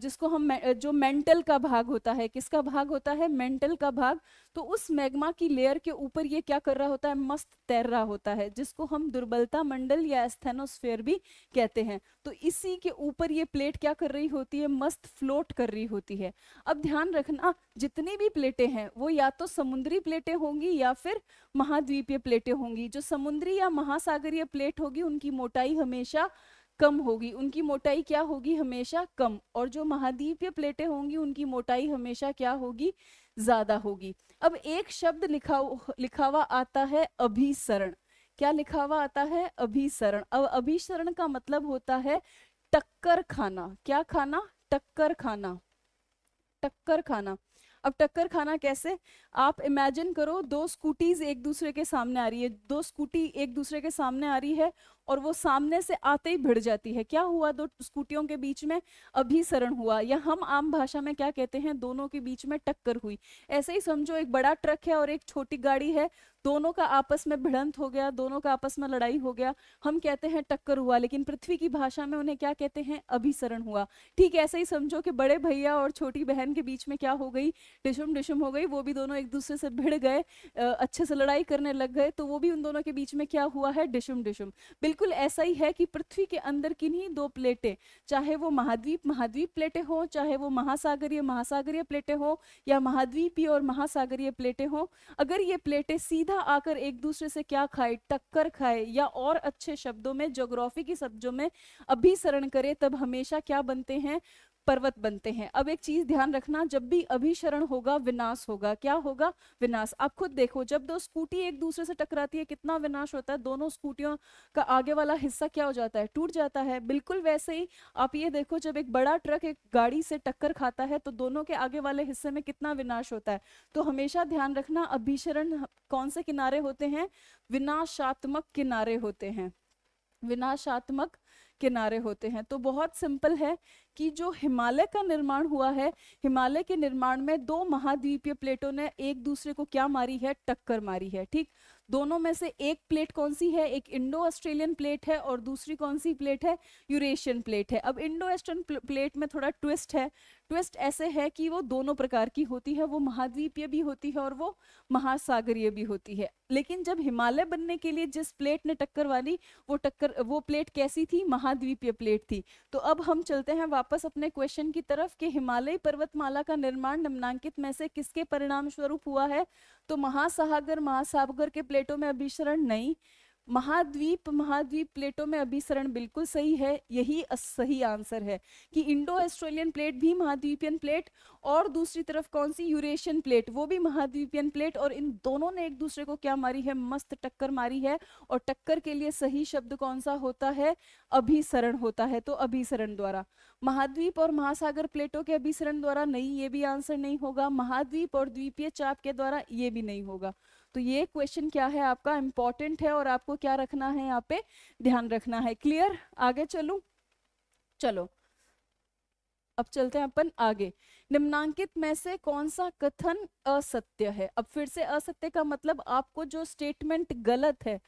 जिसको हम जो मेंटल का भाग होता है किसका भाग होता है मेंटल का भाग तो उस मैग्मा की लेयर के ऊपर ये क्या कर रहा होता है मस्त तैर रहा होता है जिसको हम दुर्बलता मंडल या एस्थेनोस्फेयर भी कहते हैं तो इसी के ऊपर ये प्लेट क्या कर रही होती है मस्त फ्लोट कर रही होती है अब ध्यान रखना जितनी भी प्लेटें हैं वो या तो समुद्री प्लेटें होंगी या फिर महाद्वीपीय प्लेटें होंगी जो समुद्री या महासागरीय प्लेट होगी उनकी मोटाई हमेशा कम होगी उनकी मोटाई क्या होगी हमेशा कम और जो महाद्वीपीय प्लेटें होंगी उनकी मोटाई हमेशा क्या होगी ज्यादा होगी अब एक शब्द लिखा लिखावा आता है अभिसरण क्या लिखावा आता है अभिसरण अब अभिसरण का मतलब होता है टक्कर खाना क्या खाना टक्कर खाना टक्कर खाना अब टक्कर खाना कैसे आप इमेजिन करो दो स्कूटीज एक दूसरे के सामने आ रही है दो स्कूटी एक दूसरे के सामने आ रही है और वो सामने से आते ही भिड़ जाती है क्या हुआ दो स्कूटियों के बीच में अभिसरण हुआ या हम आम भाषा में क्या कहते हैं दोनों के बीच में टक्कर हुई ऐसे ही समझो एक बड़ा ट्रक है और एक छोटी गाड़ी है दोनों का आपस में भिड़ंत हो गया दोनों का आपस में लड़ाई हो गया हम कहते हैं टक्कर हुआ लेकिन पृथ्वी की भाषा में उन्हें क्या कहते हैं अभिसरण हुआ ठीक ऐसे ही समझो कि बड़े भैया और छोटी बहन के बीच में क्या हो गई डिशुम डिशुम हो गई वो भी दोनों एक दूसरे से भिड़ गए अच्छे से लड़ाई करने लग गए तो वो भी उन दोनों के बीच में क्या हुआ है डिशुम डिशुम बिल्कुल ऐसा ही है कि पृथ्वी के अंदर किन्हीं दो प्लेटें चाहे वो महाद्वीप महाद्वीप प्लेटें हों चाहे वो महासागरीय महासागरीय प्लेटें हों या महाद्वीपीय और महासागरीय प्लेटें हों अगर ये प्लेटें सीधा सीधा आकर एक दूसरे से क्या खाए टक्कर खाए या और अच्छे शब्दों में जोग्राफी की शब्दों में अभिसरण करे तब हमेशा क्या बनते हैं पर्वत बनते हैं अब एक चीज ध्यान रखना जब भी अभिशरण होगा विनाश होगा क्या होगा विनाश आप खुद देखो जब दो स्कूटी एक दूसरे से टकराती है कितना विनाश होता है दोनों स्कूटियों का आगे वाला हिस्सा क्या हो जाता है टूट जाता है बिल्कुल वैसे ही आप ये देखो जब एक बड़ा ट्रक एक गाड़ी से टक्कर खाता है तो दोनों के आगे वाले हिस्से में कितना विनाश होता है तो हमेशा ध्यान रखना अभिशरण कौन से किनारे होते हैं विनाशात्मक किनारे होते हैं विनाशात्मक किनारे होते हैं तो बहुत सिंपल है कि जो हिमालय का निर्माण हुआ है हिमालय के निर्माण में दो महाद्वीपीय प्लेटों ने एक दूसरे को क्या मारी है टक्कर मारी है ठीक दोनों में से एक प्लेट कौन सी है एक इंडो ऑस्ट्रेलियन प्लेट है और दूसरी कौन सी प्लेट है यूरेशियन प्लेट है अब इंडो वेस्टर्न प्लेट में थोड़ा ट्विस्ट है ट्विस्ट ऐसे है कि वो दोनों प्रकार की होती है वो महाद्वीपीय भी होती है और वो महासागरीय भी होती है लेकिन जब हिमालय बनने के लिए जिस प्लेट ने टक्कर वाली वो टक्कर वो प्लेट कैसी थी महाद्वीपीय प्लेट थी तो अब हम चलते हैं वापस अपने क्वेश्चन की तरफ कि हिमालय पर्वतमाला का निर्माण निम्नांकित में से किसके परिणाम स्वरूप हुआ है तो महासागर महासागर के प्लेटों में अभिसरण नहीं महाद्वीप महाद्वीप प्लेटों में अभिसरण बिल्कुल सही है यही सही आंसर है कि इंडो ऑस्ट्रेलियन प्लेट भी महाद्वीपियन प्लेट और दूसरी तरफ कौन सी यूरेशियन प्लेट वो भी महाद्वीपियन प्लेट और इन दोनों ने एक दूसरे को क्या मारी है मस्त टक्कर मारी है और टक्कर के लिए सही शब्द कौन सा होता है अभिसरण होता है तो अभिसरण द्वारा महाद्वीप और महासागर प्लेटों के अभिसरण द्वारा नहीं ये भी आंसर नहीं होगा महाद्वीप और द्वीपीय चाप के द्वारा ये भी नहीं होगा तो ये क्वेश्चन क्या है आपका इंपॉर्टेंट है और आपको क्या रखना है यहाँ पे ध्यान रखना है क्लियर आगे चलू चलो अब चलते हैं अपन आगे निम्नांकित में से कौन सा कथन असत्य है अब फिर से असत्य का मतलब आपको जो स्टेटमेंट गलत है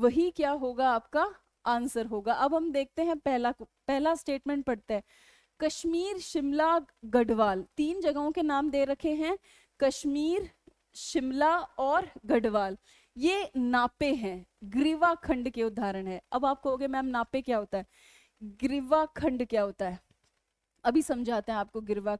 वही क्या होगा आपका आंसर होगा अब हम देखते हैं पहला पहला स्टेटमेंट पढ़ते हैं कश्मीर शिमला गढ़वाल तीन जगहों के नाम दे रखे हैं कश्मीर शिमला और गढ़वाल ये नापे हैं ग्रीवा खंड के उदाहरण है अब आप कहोगे मैम नापे क्या होता है ग्रीवा खंड क्या होता है अभी समझाते हैं आपको गिरवा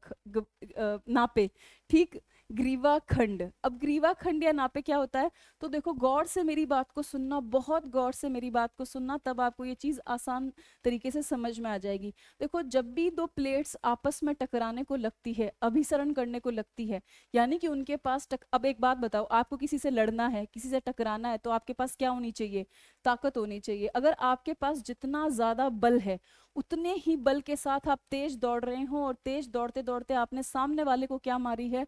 नापे ठीक ग्रीवा खंड अब ग्रीवा खंड या नापे क्या होता है तो देखो गौर से मेरी बात को सुनना बहुत गौर से मेरी बात को सुनना तब आपको ये चीज़ आसान तरीके से समझ में आ जाएगी देखो जब भी दो प्लेट्स आपस में टकराने को लगती है अभिसरण करने को लगती है यानी कि उनके पास टक अब एक बात बताओ आपको किसी से लड़ना है किसी से टकराना है तो आपके पास क्या होनी चाहिए ताकत होनी चाहिए अगर आपके पास जितना ज़्यादा बल है उतने ही बल के साथ आप तेज दौड़ रहे हो और तेज दौड़ते दौड़ते आपने सामने वाले को क्या मारी है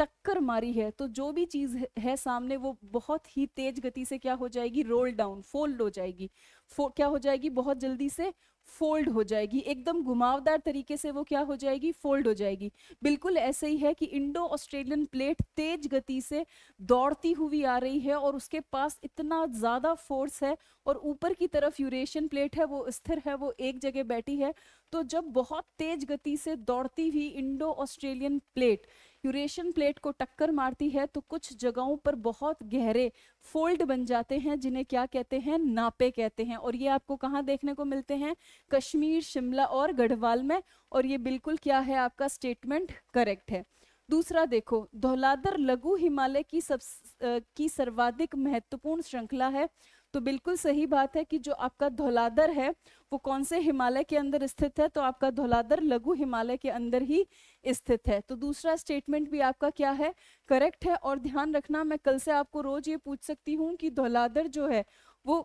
टक्कर मारी है तो जो भी चीज है सामने वो बहुत ही तेज गति से क्या हो जाएगी रोल डाउन फोल्ड हो जाएगी फो, क्या हो जाएगी बहुत जल्दी से फोल्ड हो जाएगी एकदम घुमावदार तरीके से वो क्या हो जाएगी फोल्ड हो जाएगी बिल्कुल ऐसे ही है कि इंडो ऑस्ट्रेलियन प्लेट तेज गति से दौड़ती हुई आ रही है और उसके पास इतना ज़्यादा फोर्स है और ऊपर की तरफ यूरेशियन प्लेट है वो स्थिर है वो एक जगह बैठी है तो जब बहुत तेज गति से दौड़ती हुई Indo Australian plate Eurasian plate को टक्कर मारती है तो कुछ जगहों पर बहुत गहरे फोल्ड बन जाते हैं जिन्हें क्या कहते हैं नापे कहते हैं और ये आपको कहाँ देखने को मिलते हैं कश्मीर शिमला और गढ़वाल में और ये बिल्कुल क्या है आपका स्टेटमेंट करेक्ट है दूसरा देखो धौलादर लघु हिमालय की सब की सर्वाधिक महत्वपूर्ण श्रृंखला है तो बिल्कुल सही बात है कि जो आपका धोलादर है वो कौन से हिमालय के अंदर स्थित है तो आपका धोलादर लघु हिमालय के अंदर ही स्थित है तो दूसरा स्टेटमेंट भी आपका क्या है करेक्ट है और ध्यान रखना मैं कल से आपको रोज ये पूछ सकती हूँ कि धोलादर जो है वो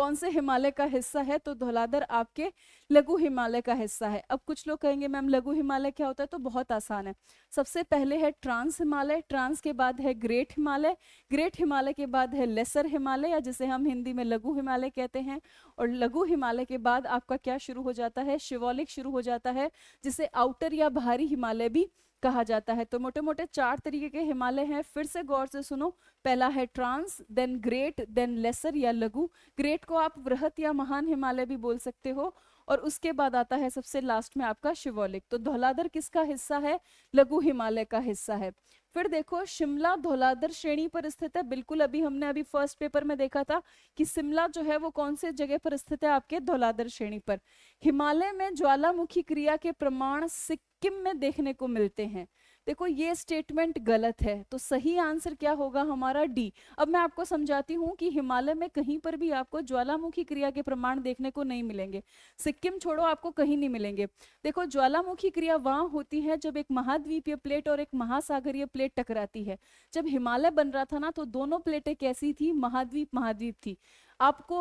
कौन से हिमालय का हिस्सा है तो धौलाधर आपके लघु हिमालय का हिस्सा है अब कुछ लोग कहेंगे मैम लघु हिमालय क्या होता है तो बहुत आसान है सबसे पहले है ट्रांस हिमालय ट्रांस के बाद है ग्रेट हिमालय ग्रेट हिमालय के बाद है लेसर हिमालय या जिसे हम हिंदी में लघु हिमालय कहते हैं और लघु हिमालय के बाद आपका क्या शुरू हो जाता है शिवालिक शुरू हो जाता है जिसे आउटर या बाहरी हिमालय भी कहा जाता है तो मोटे मोटे चार तरीके के हिमालय हैं फिर से गौर से सुनो पहला है trans then great then lesser या लघु ग्रेट को आप वृहत या महान हिमालय भी बोल सकते हो और उसके बाद आता है सबसे लास्ट में आपका शिवोलिक तो धौलाधर किसका हिस्सा है लघु हिमालय का हिस्सा है फिर देखो शिमला धौलाधर श्रेणी पर स्थित है बिल्कुल अभी हमने अभी फर्स्ट पेपर में देखा था कि शिमला जो है वो कौन से जगह पर स्थित है आपके धौलाधर श्रेणी पर हिमालय में ज्वालामुखी क्रिया के प्रमाण सिक्के सिक्किम में देखने को मिलते हैं देखो ये स्टेटमेंट गलत है तो सही आंसर क्या होगा हमारा डी अब मैं आपको समझाती हूँ कि हिमालय में कहीं पर भी आपको ज्वालामुखी क्रिया के प्रमाण देखने को नहीं मिलेंगे सिक्किम छोड़ो आपको कहीं नहीं मिलेंगे देखो ज्वालामुखी क्रिया वहाँ होती है जब एक महाद्वीपीय प्लेट और एक महासागरीय प्लेट टकराती है जब हिमालय बन रहा था ना तो दोनों प्लेटें कैसी थी महाद्वीप महाद्वीप थी आपको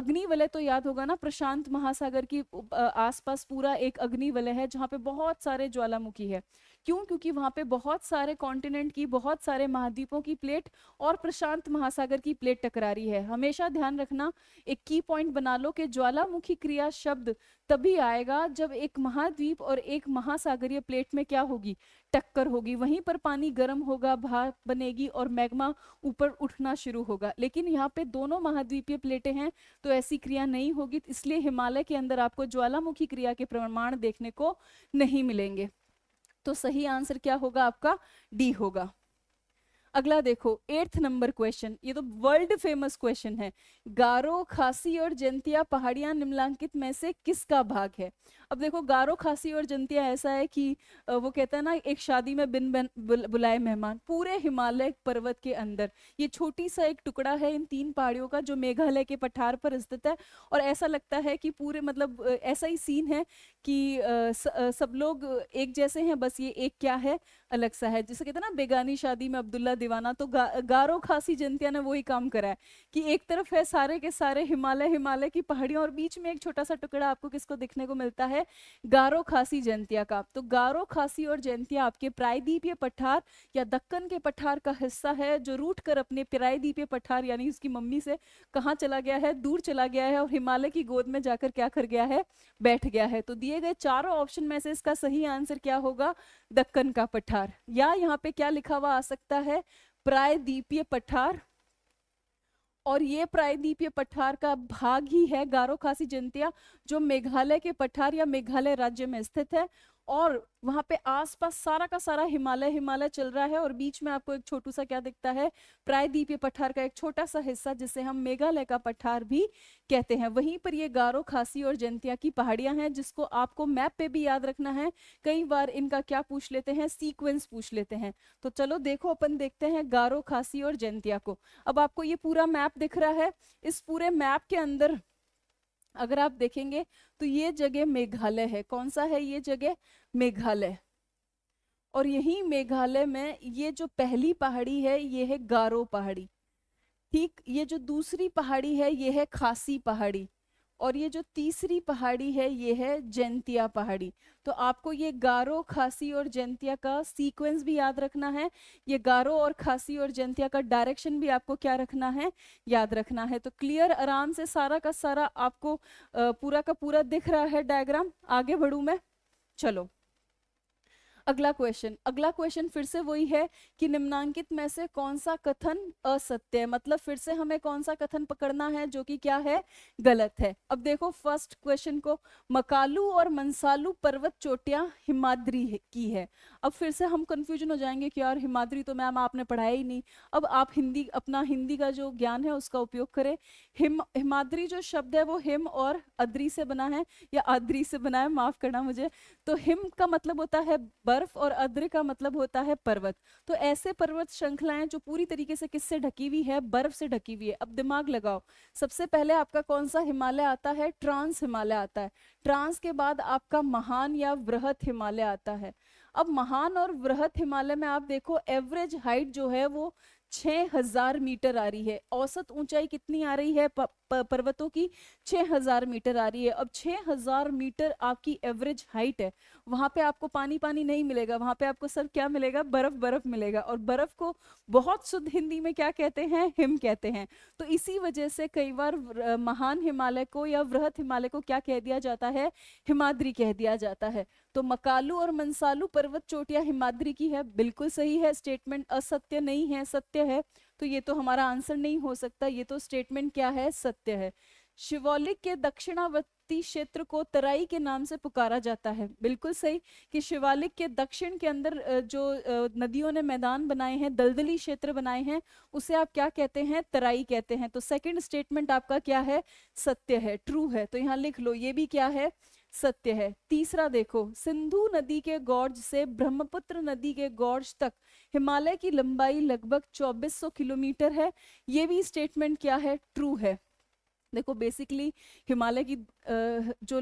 अग्नि वलय तो याद होगा ना प्रशांत महासागर की आसपास पूरा एक अग्नि वलय है जहाँ पे बहुत सारे ज्वालामुखी है क्यों क्योंकि वहाँ पे बहुत सारे कॉन्टिनेंट की बहुत सारे महाद्वीपों की प्लेट और प्रशांत महासागर की प्लेट टकरा रही है हमेशा ध्यान रखना एक की पॉइंट बना लो कि ज्वालामुखी क्रिया शब्द तभी आएगा जब एक महाद्वीप और एक महासागरीय प्लेट में क्या होगी टक्कर होगी वहीं पर पानी गर्म होगा भाप बनेगी और मैग्मा ऊपर उठना शुरू होगा लेकिन यहाँ पे दोनों महाद्वीपीय प्लेटें हैं तो ऐसी क्रिया नहीं होगी इसलिए हिमालय के अंदर आपको ज्वालामुखी क्रिया के प्रमाण देखने को नहीं मिलेंगे तो सही आंसर क्या होगा आपका डी होगा अगला देखो एट्थ नंबर क्वेश्चन ये तो वर्ल्ड फेमस क्वेश्चन है गारो खासी और जंतिया पहाड़ियां निम्लांकित में से किसका भाग है अब देखो गारो खासी और जंतिया ऐसा है कि वो कहता है ना एक शादी में बिन बन बुलाए मेहमान पूरे हिमालय पर्वत के अंदर ये छोटी सा एक टुकड़ा है इन तीन पहाड़ियों का जो मेघालय के पठार पर स्थित है और ऐसा लगता है कि पूरे मतलब ऐसा ही सीन है कि सब लोग एक जैसे हैं बस ये एक क्या है अलग सा है जैसे कहते हैं ना बेगानी शादी में अब्दुल्ला दीवाना तो गा, गारो खासी जनतिया ने वही काम करा है कि एक तरफ है सारे के सारे हिमालय हिमालय की पहाड़ियों और बीच में एक छोटा सा टुकड़ा आपको किसको दिखने को मिलता है गारो खासी जयंतिया का तो गारो खासी और जयंतिया आपके प्रायद्वीपीय पठार या दक्कन के पठार का हिस्सा है जो रूट कर अपने प्रायद्वीपीय पठार यानी उसकी मम्मी से कहाँ चला गया है दूर चला गया है और हिमालय की गोद में जाकर क्या कर गया है बैठ गया है तो दिए गए चारों ऑप्शन में से इसका सही आंसर क्या होगा दक्कन का पठार या यहाँ पे क्या लिखा हुआ आ सकता है प्रायद्वीपीय पठार और ये प्रायद्वीपीय पठार का भाग ही है गारो खासी जंतिया जो मेघालय के पठार या मेघालय राज्य में स्थित है और वहाँ पे आसपास सारा का सारा हिमालय हिमालय चल रहा है और बीच में आपको एक छोटू सा क्या दिखता है प्रायद्वीपीय पठार का एक छोटा सा हिस्सा जिसे हम मेघालय का पठार भी कहते हैं वहीं पर ये गारो खासी और जयंतिया की पहाड़ियां हैं जिसको आपको मैप पे भी याद रखना है कई बार इनका क्या पूछ लेते हैं सीक्वेंस पूछ लेते हैं तो चलो देखो अपन देखते हैं गारो खासी और जयंतिया को अब आपको ये पूरा मैप दिख रहा है इस पूरे मैप के अंदर अगर आप देखेंगे तो ये जगह मेघालय है कौन सा है ये जगह मेघालय और यही मेघालय में ये जो पहली पहाड़ी है ये है गारो पहाड़ी ठीक ये जो दूसरी पहाड़ी है ये है खासी पहाड़ी और ये जो तीसरी पहाड़ी है ये है जैंतिया पहाड़ी तो आपको ये गारो खासी और जैंतिया का सीक्वेंस भी याद रखना है ये गारो और खासी और जैंतिया का डायरेक्शन भी आपको क्या रखना है याद रखना है तो क्लियर आराम से सारा का सारा आपको पूरा का पूरा दिख रहा है डायग्राम आगे बढ़ू मैं चलो अगला क्वेश्चन अगला क्वेश्चन फिर से वही है कि निम्नांकित में से कौन सा कथन असत्य है मतलब फिर से हमें कौन सा कथन पकड़ना है जो कि क्या है गलत है अब देखो फर्स्ट क्वेश्चन को मकालू और मनसालू पर्वत चोटियां हिमाद्री की है अब फिर से हम कंफ्यूजन हो जाएंगे कि यार हिमाद्री तो मैम आपने पढ़ाया ही नहीं अब आप हिंदी अपना हिंदी का जो ज्ञान है उसका उपयोग करें हिम हिमाद्री जो शब्द है वो हिम और अद्री से बना है या आद्री से बना है माफ करना मुझे तो हिम का मतलब होता है बर्फ और अद्र का मतलब होता है पर्वत तो ऐसे पर्वत श्रृंखलाएं जो पूरी तरीके से किससे ढकी हुई है बर्फ से ढकी हुई है अब दिमाग लगाओ सबसे पहले आपका कौन सा हिमालय आता है ट्रांस हिमालय आता है ट्रांस के बाद आपका महान या वृहत हिमालय आता है अब महान और वृहत हिमालय में आप देखो एवरेज हाइट जो है वो 6000 मीटर आ रही है औसत ऊंचाई कितनी आ रही है पर्वतों की 6000 मीटर आ रही है अब 6000 मीटर आपकी एवरेज हाइट है वहाँ पे आपको पानी पानी नहीं मिलेगा वहाँ पे आपको सर क्या मिलेगा बर्फ बर्फ मिलेगा और बर्फ को बहुत शुद्ध हिंदी में क्या कहते हैं हिम कहते हैं तो इसी वजह से कई बार महान हिमालय को या वृहत हिमालय को क्या कह दिया जाता है हिमाद्री कह दिया जाता है तो मकालू और मनसालू पर्वत चोटियां हिमाद्री की है बिल्कुल सही है स्टेटमेंट असत्य नहीं है सत्य है तो ये तो हमारा आंसर नहीं हो सकता ये तो स्टेटमेंट क्या है सत्य है शिवालिक के दक्षिणावर्ती क्षेत्र को तराई के नाम से पुकारा जाता है बिल्कुल सही कि शिवालिक के दक्षिण के अंदर जो नदियों ने मैदान बनाए हैं दलदली क्षेत्र बनाए हैं उसे आप क्या कहते हैं तराई कहते हैं तो सेकंड स्टेटमेंट आपका क्या है सत्य है ट्रू है तो यहाँ लिख लो ये भी क्या है सत्य है तीसरा देखो सिंधु नदी के गौर्ज से ब्रह्मपुत्र नदी के गौर्ज तक हिमालय की लंबाई लगभग 2400 किलोमीटर है ये भी स्टेटमेंट क्या है ट्रू है देखो बेसिकली हिमालय की जो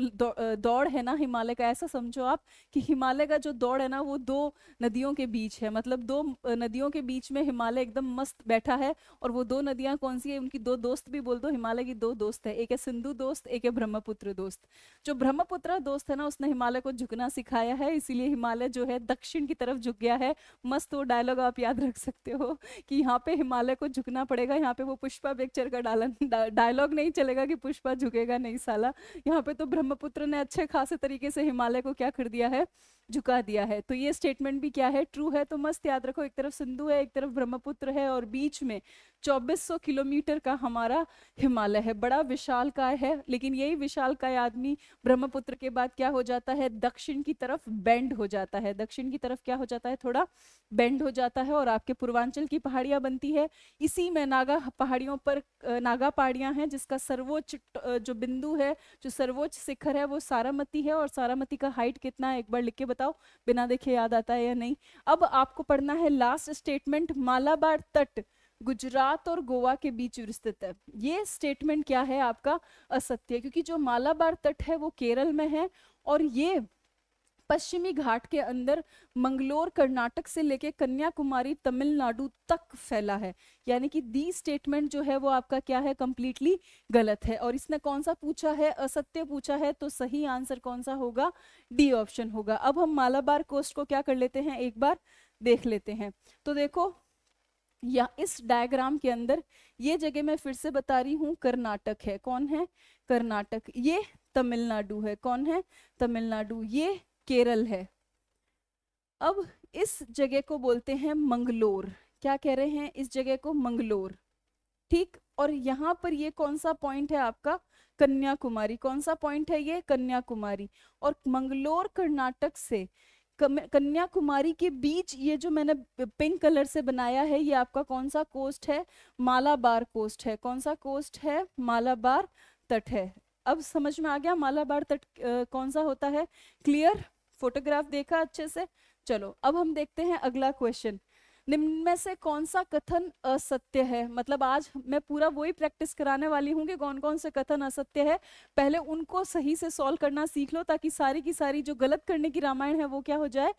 दौड़ है ना हिमालय का ऐसा समझो आप कि हिमालय का जो दौड़ है ना वो दो नदियों के बीच है मतलब दो नदियों के बीच में हिमालय एकदम मस्त बैठा है और वो दो नदियां कौन सी है उनकी दो दोस्त भी बोल दो हिमालय की दो दोस्त है एक है सिंधु दोस्त एक है ब्रह्मपुत्र दोस्त जो ब्रह्मपुत्र दोस्त है ना उसने हिमालय को झुकना सिखाया है इसीलिए हिमालय जो है दक्षिण की तरफ झुक गया है मस्त वो डायलॉग आप याद रख सकते हो कि यहाँ पे हिमालय को झुकना पड़ेगा यहाँ पे वो पुष्पा पिक्चर का डायलॉग नहीं चलेगा कि पुष्पा झुकेगा नहीं साला यहाँ पे तो ब्रह्मपुत्र ने अच्छे खासे तरीके से हिमालय को क्या कर दिया है झुका दिया है तो ये स्टेटमेंट भी क्या है ट्रू है तो मस्त याद रखो एक तरफ सिंधु है एक तरफ ब्रह्मपुत्र है और बीच में 2400 किलोमीटर का हमारा हिमालय है बड़ा विशाल काय है लेकिन यही विशाल काय आदमी ब्रह्मपुत्र के बाद क्या हो जाता है दक्षिण की तरफ बेंड हो जाता है दक्षिण की तरफ क्या हो जाता है थोड़ा बेंड हो जाता है और आपके पूर्वांचल की पहाड़ियां बनती है इसी में नागा पहाड़ियों पर नागा पहाड़ियां हैं जिसका सर्वोच्च जो बिंदु है जो सर्वोच्च शिखर है वो सारामती है और सारामती का हाइट कितना है एक बार लिख के बता बताओ बिना देखे याद आता है या नहीं अब आपको पढ़ना है लास्ट स्टेटमेंट मालाबार तट गुजरात और गोवा के बीच स्थित है ये स्टेटमेंट क्या है आपका असत्य क्योंकि जो मालाबार तट है वो केरल में है और ये पश्चिमी घाट के अंदर मंगलोर कर्नाटक से लेके कन्याकुमारी तमिलनाडु तक फैला है यानी कि दी स्टेटमेंट जो है वो आपका क्या है कंप्लीटली गलत है और इसने कौन सा पूछा है असत्य पूछा है तो सही आंसर कौन सा होगा डी ऑप्शन होगा अब हम मालाबार कोस्ट को क्या कर लेते हैं एक बार देख लेते हैं तो देखो या इस डायग्राम के अंदर ये जगह मैं फिर से बता रही हूँ कर्नाटक है कौन है कर्नाटक ये तमिलनाडु है कौन है तमिलनाडु ये केरल है अब इस जगह को बोलते हैं मंगलोर क्या कह रहे हैं इस जगह को मंगलोर ठीक और यहाँ पर ये कौन सा पॉइंट है आपका कन्याकुमारी कौन सा पॉइंट है ये कन्याकुमारी और मंगलोर कर्नाटक से कन्याकुमारी के बीच ये जो मैंने पिंक कलर से बनाया है ये आपका कौन सा कोस्ट है मालाबार कोस्ट है कौन सा कोस्ट है मालाबार तट है अब समझ में आ गया मालाबार तट कौन सा होता है क्लियर फोटोग्राफ देखा अच्छे से चलो अब हम देखते हैं अगला क्वेश्चन निम्न में से कौन सा कथन असत्य है मतलब आज मैं पूरा वही प्रैक्टिस कराने वाली हूँ कि कौन कौन से कथन असत्य है पहले उनको सही से सॉल्व करना सीख लो ताकि सारी की सारी जो गलत करने की रामायण है वो क्या हो जाए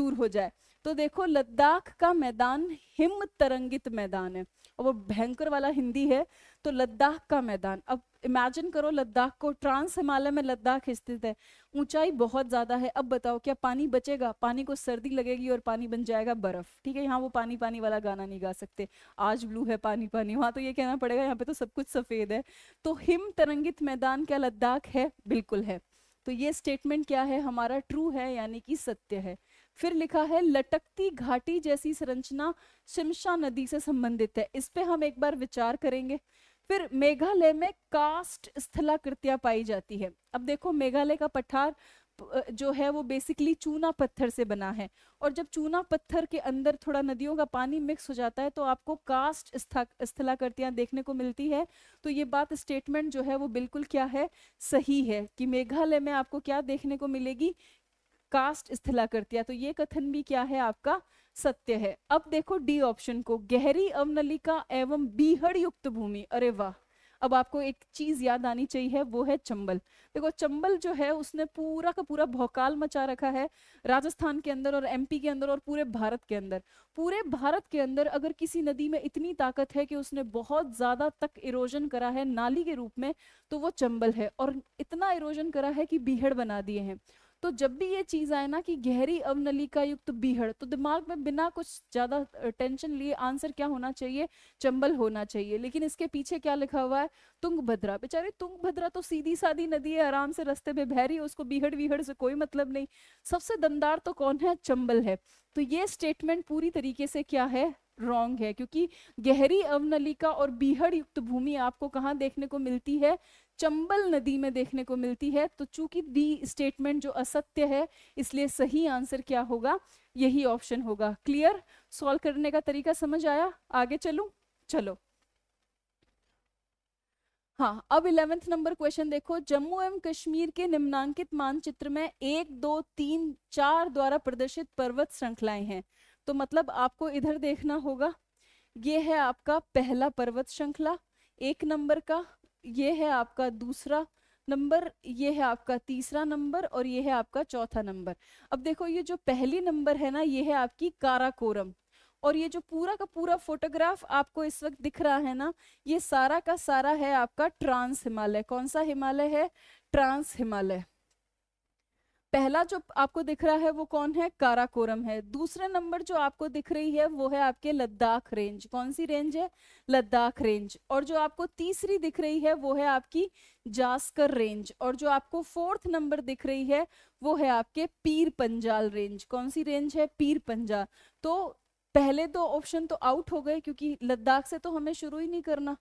दूर हो जाए तो देखो लद्दाख का मैदान हिम तरंगित मैदान है और वो भयंकर वाला हिंदी है तो लद्दाख का मैदान अब इमेजिन करो लद्दाख को ट्रांस हिमालय में लद्दाख स्थित है ऊंचाई बहुत ज़्यादा है अब बताओ क्या पानी बचेगा पानी को सर्दी लगेगी और पानी बन जाएगा बर्फ़ ठीक है यहाँ वो पानी पानी वाला गाना नहीं गा सकते आज ब्लू है पानी पानी वहां तो ये कहना पड़ेगा यहाँ पे तो सब कुछ सफ़ेद है तो हिम तरंगित मैदान क्या लद्दाख है बिल्कुल है तो ये स्टेटमेंट क्या है हमारा ट्रू है यानी कि सत्य है फिर लिखा है लटकती घाटी जैसी संरचना शिमशा नदी से संबंधित है इस पे हम एक बार विचार करेंगे फिर मेघालय में कास्ट स्थलाकृतियाँ पाई जाती है अब देखो मेघालय का पठार जो है वो बेसिकली चूना पत्थर से बना है और जब चूना पत्थर के अंदर थोड़ा नदियों का पानी मिक्स हो जाता है तो आपको कास्ट स्थलाकृतियां देखने को मिलती है तो ये बात स्टेटमेंट जो है वो बिल्कुल क्या है सही है कि मेघालय में आपको क्या देखने को मिलेगी कास्ट स्थलाकृतियां तो ये कथन भी क्या है आपका सत्य है अब देखो डी ऑप्शन को गहरी अवनलिका एवं बीहड़ युक्त भूमि अरे वाह अब आपको एक चीज याद आनी चाहिए वो है चंबल देखो चंबल जो है उसने पूरा का पूरा भौकाल मचा रखा है राजस्थान के अंदर और एमपी के अंदर और पूरे भारत के अंदर पूरे भारत के अंदर अगर किसी नदी में इतनी ताकत है कि उसने बहुत ज्यादा तक इरोजन करा है नाली के रूप में तो वो चंबल है और इतना इरोजन करा है कि बीहड़ बना दिए हैं तो जब भी ये चीज़ आए ना कि गहरी अवनलिका युक्त बीहड़ तो दिमाग में बिना कुछ ज़्यादा टेंशन लिए आंसर क्या होना चाहिए चंबल होना चाहिए लेकिन इसके पीछे क्या लिखा हुआ है भद्रा बेचारे भद्रा तो सीधी साधी नदी है आराम से रस्ते पे बह रही है उसको बीहड़ वीहड़ से कोई मतलब नहीं सबसे दमदार तो कौन है चंबल है तो ये स्टेटमेंट पूरी तरीके से क्या है रॉन्ग है क्योंकि गहरी अवनलिका और बीहड़ युक्त भूमि आपको कहाँ देखने को मिलती है चंबल नदी में देखने को मिलती है तो चूंकि दी स्टेटमेंट जो असत्य है इसलिए सही आंसर क्या होगा यही ऑप्शन होगा क्लियर सॉल्व करने का तरीका समझ आया आगे चलू चलो हाँ अब इलेवेंथ नंबर क्वेश्चन देखो जम्मू एवं कश्मीर के निम्नांकित मानचित्र में एक दो तीन चार द्वारा प्रदर्शित पर्वत श्रृंखलाएं हैं तो मतलब आपको इधर देखना होगा ये है आपका पहला पर्वत श्रृंखला एक नंबर का ये है आपका दूसरा नंबर ये है आपका तीसरा नंबर और ये है आपका चौथा नंबर अब देखो ये जो पहली नंबर है ना ये है आपकी काराकोरम और ये जो पूरा का पूरा फोटोग्राफ आपको इस वक्त दिख रहा है ना ये सारा का सारा है आपका ट्रांस हिमालय कौन सा हिमालय है ट्रांस हिमालय पहला जो आपको दिख रहा है वो कौन है काराकोरम है दूसरे नंबर जो आपको दिख रही है वो है आपके लद्दाख रेंज कौन सी रेंज है लद्दाख रेंज और जो आपको तीसरी दिख रही है वो है आपकी जास्कर रेंज और जो आपको फोर्थ नंबर दिख रही है वो है आपके पीर पंजाल रेंज कौन सी रेंज है पीर पंजाल तो पहले दो ऑप्शन तो आउट हो गए क्योंकि लद्दाख से तो हमें शुरू ही नहीं करना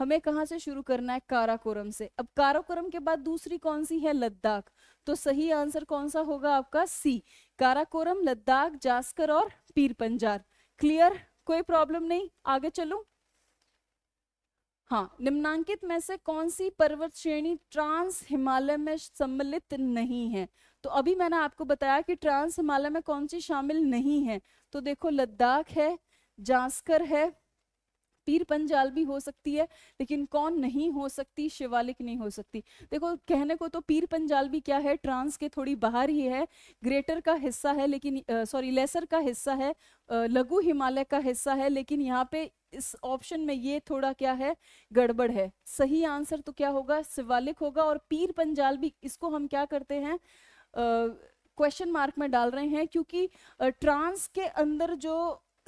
हमें कहाँ से शुरू करना है काराकोरम से अब काराकोरम के बाद दूसरी कौन सी है लद्दाख तो सही आंसर कौन सा होगा आपका सी काराकोरम लद्दाख जास्कर और पीर पंजार क्लियर कोई प्रॉब्लम नहीं आगे चलू हाँ निम्नांकित में से कौन सी पर्वत श्रेणी ट्रांस हिमालय में सम्मिलित नहीं है तो अभी मैंने आपको बताया कि ट्रांस हिमालय में कौन सी शामिल नहीं है तो देखो लद्दाख है जास्कर है पीर पंजाल भी हो सकती है लेकिन कौन नहीं हो सकती शिवालिक नहीं हो सकती देखो कहने को तो पीर पंजाल भी क्या है ट्रांस के थोड़ी बाहर ही है ग्रेटर का हिस्सा है लेकिन सॉरी लेसर का हिस्सा है लघु हिमालय का हिस्सा है लेकिन यहाँ पे इस ऑप्शन में ये थोड़ा क्या है गड़बड़ है सही आंसर तो क्या होगा शिवालिक होगा और पीर पंजाल भी इसको हम क्या करते हैं क्वेश्चन मार्क में डाल रहे हैं क्योंकि ट्रांस के अंदर जो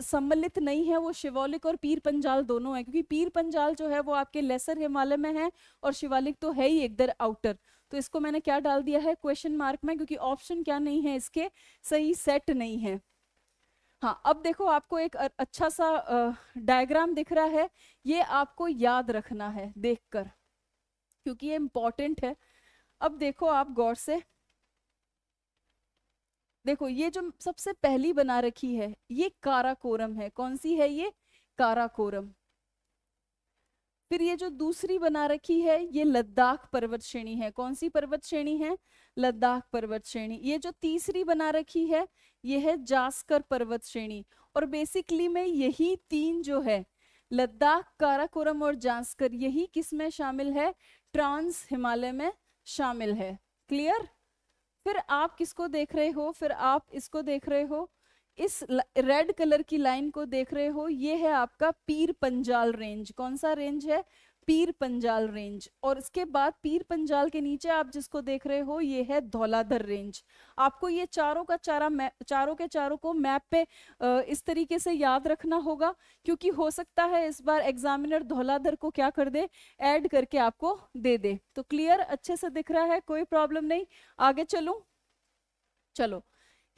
सम्मिलित नहीं है वो शिवालिक और पीर पंजाल दोनों है क्योंकि पीर पंजाल जो है वो आपके लेसर हिमालय में है और शिवालिक तो है ही एकदर आउटर तो इसको मैंने क्या डाल दिया है क्वेश्चन मार्क में क्योंकि ऑप्शन क्या नहीं है इसके सही सेट नहीं है हाँ अब देखो आपको एक अच्छा सा डायग्राम दिख रहा है ये आपको याद रखना है देखकर क्योंकि ये इम्पोर्टेंट है अब देखो आप गौर से देखो ये जो सबसे पहली बना रखी है ये काराकोरम है कौन सी है ये काराकोरम फिर ये जो दूसरी बना रखी है ये लद्दाख पर्वत श्रेणी है कौन सी पर्वत श्रेणी है लद्दाख पर्वत श्रेणी ये जो तीसरी बना रखी है ये है जास्कर पर्वत श्रेणी और बेसिकली में यही तीन जो है लद्दाख काराकोरम और जास्कर यही किस में शामिल है ट्रांस हिमालय में शामिल है क्लियर फिर आप किसको देख रहे हो फिर आप इसको देख रहे हो इस रेड कलर की लाइन को देख रहे हो ये है आपका पीर पंजाल रेंज कौन सा रेंज है पीर पंजाल रेंज और इसके बाद पीर पंजाल के नीचे आप जिसको देख रहे हो ये है धौलाधर रेंज आपको ये चारों का चारा चारों के चारों को मैप पे इस तरीके से याद रखना होगा क्योंकि हो सकता है इस बार एग्जामिनर धौलाधर को क्या कर दे ऐड करके आपको दे दे तो क्लियर अच्छे से दिख रहा है कोई प्रॉब्लम नहीं आगे चलू चलो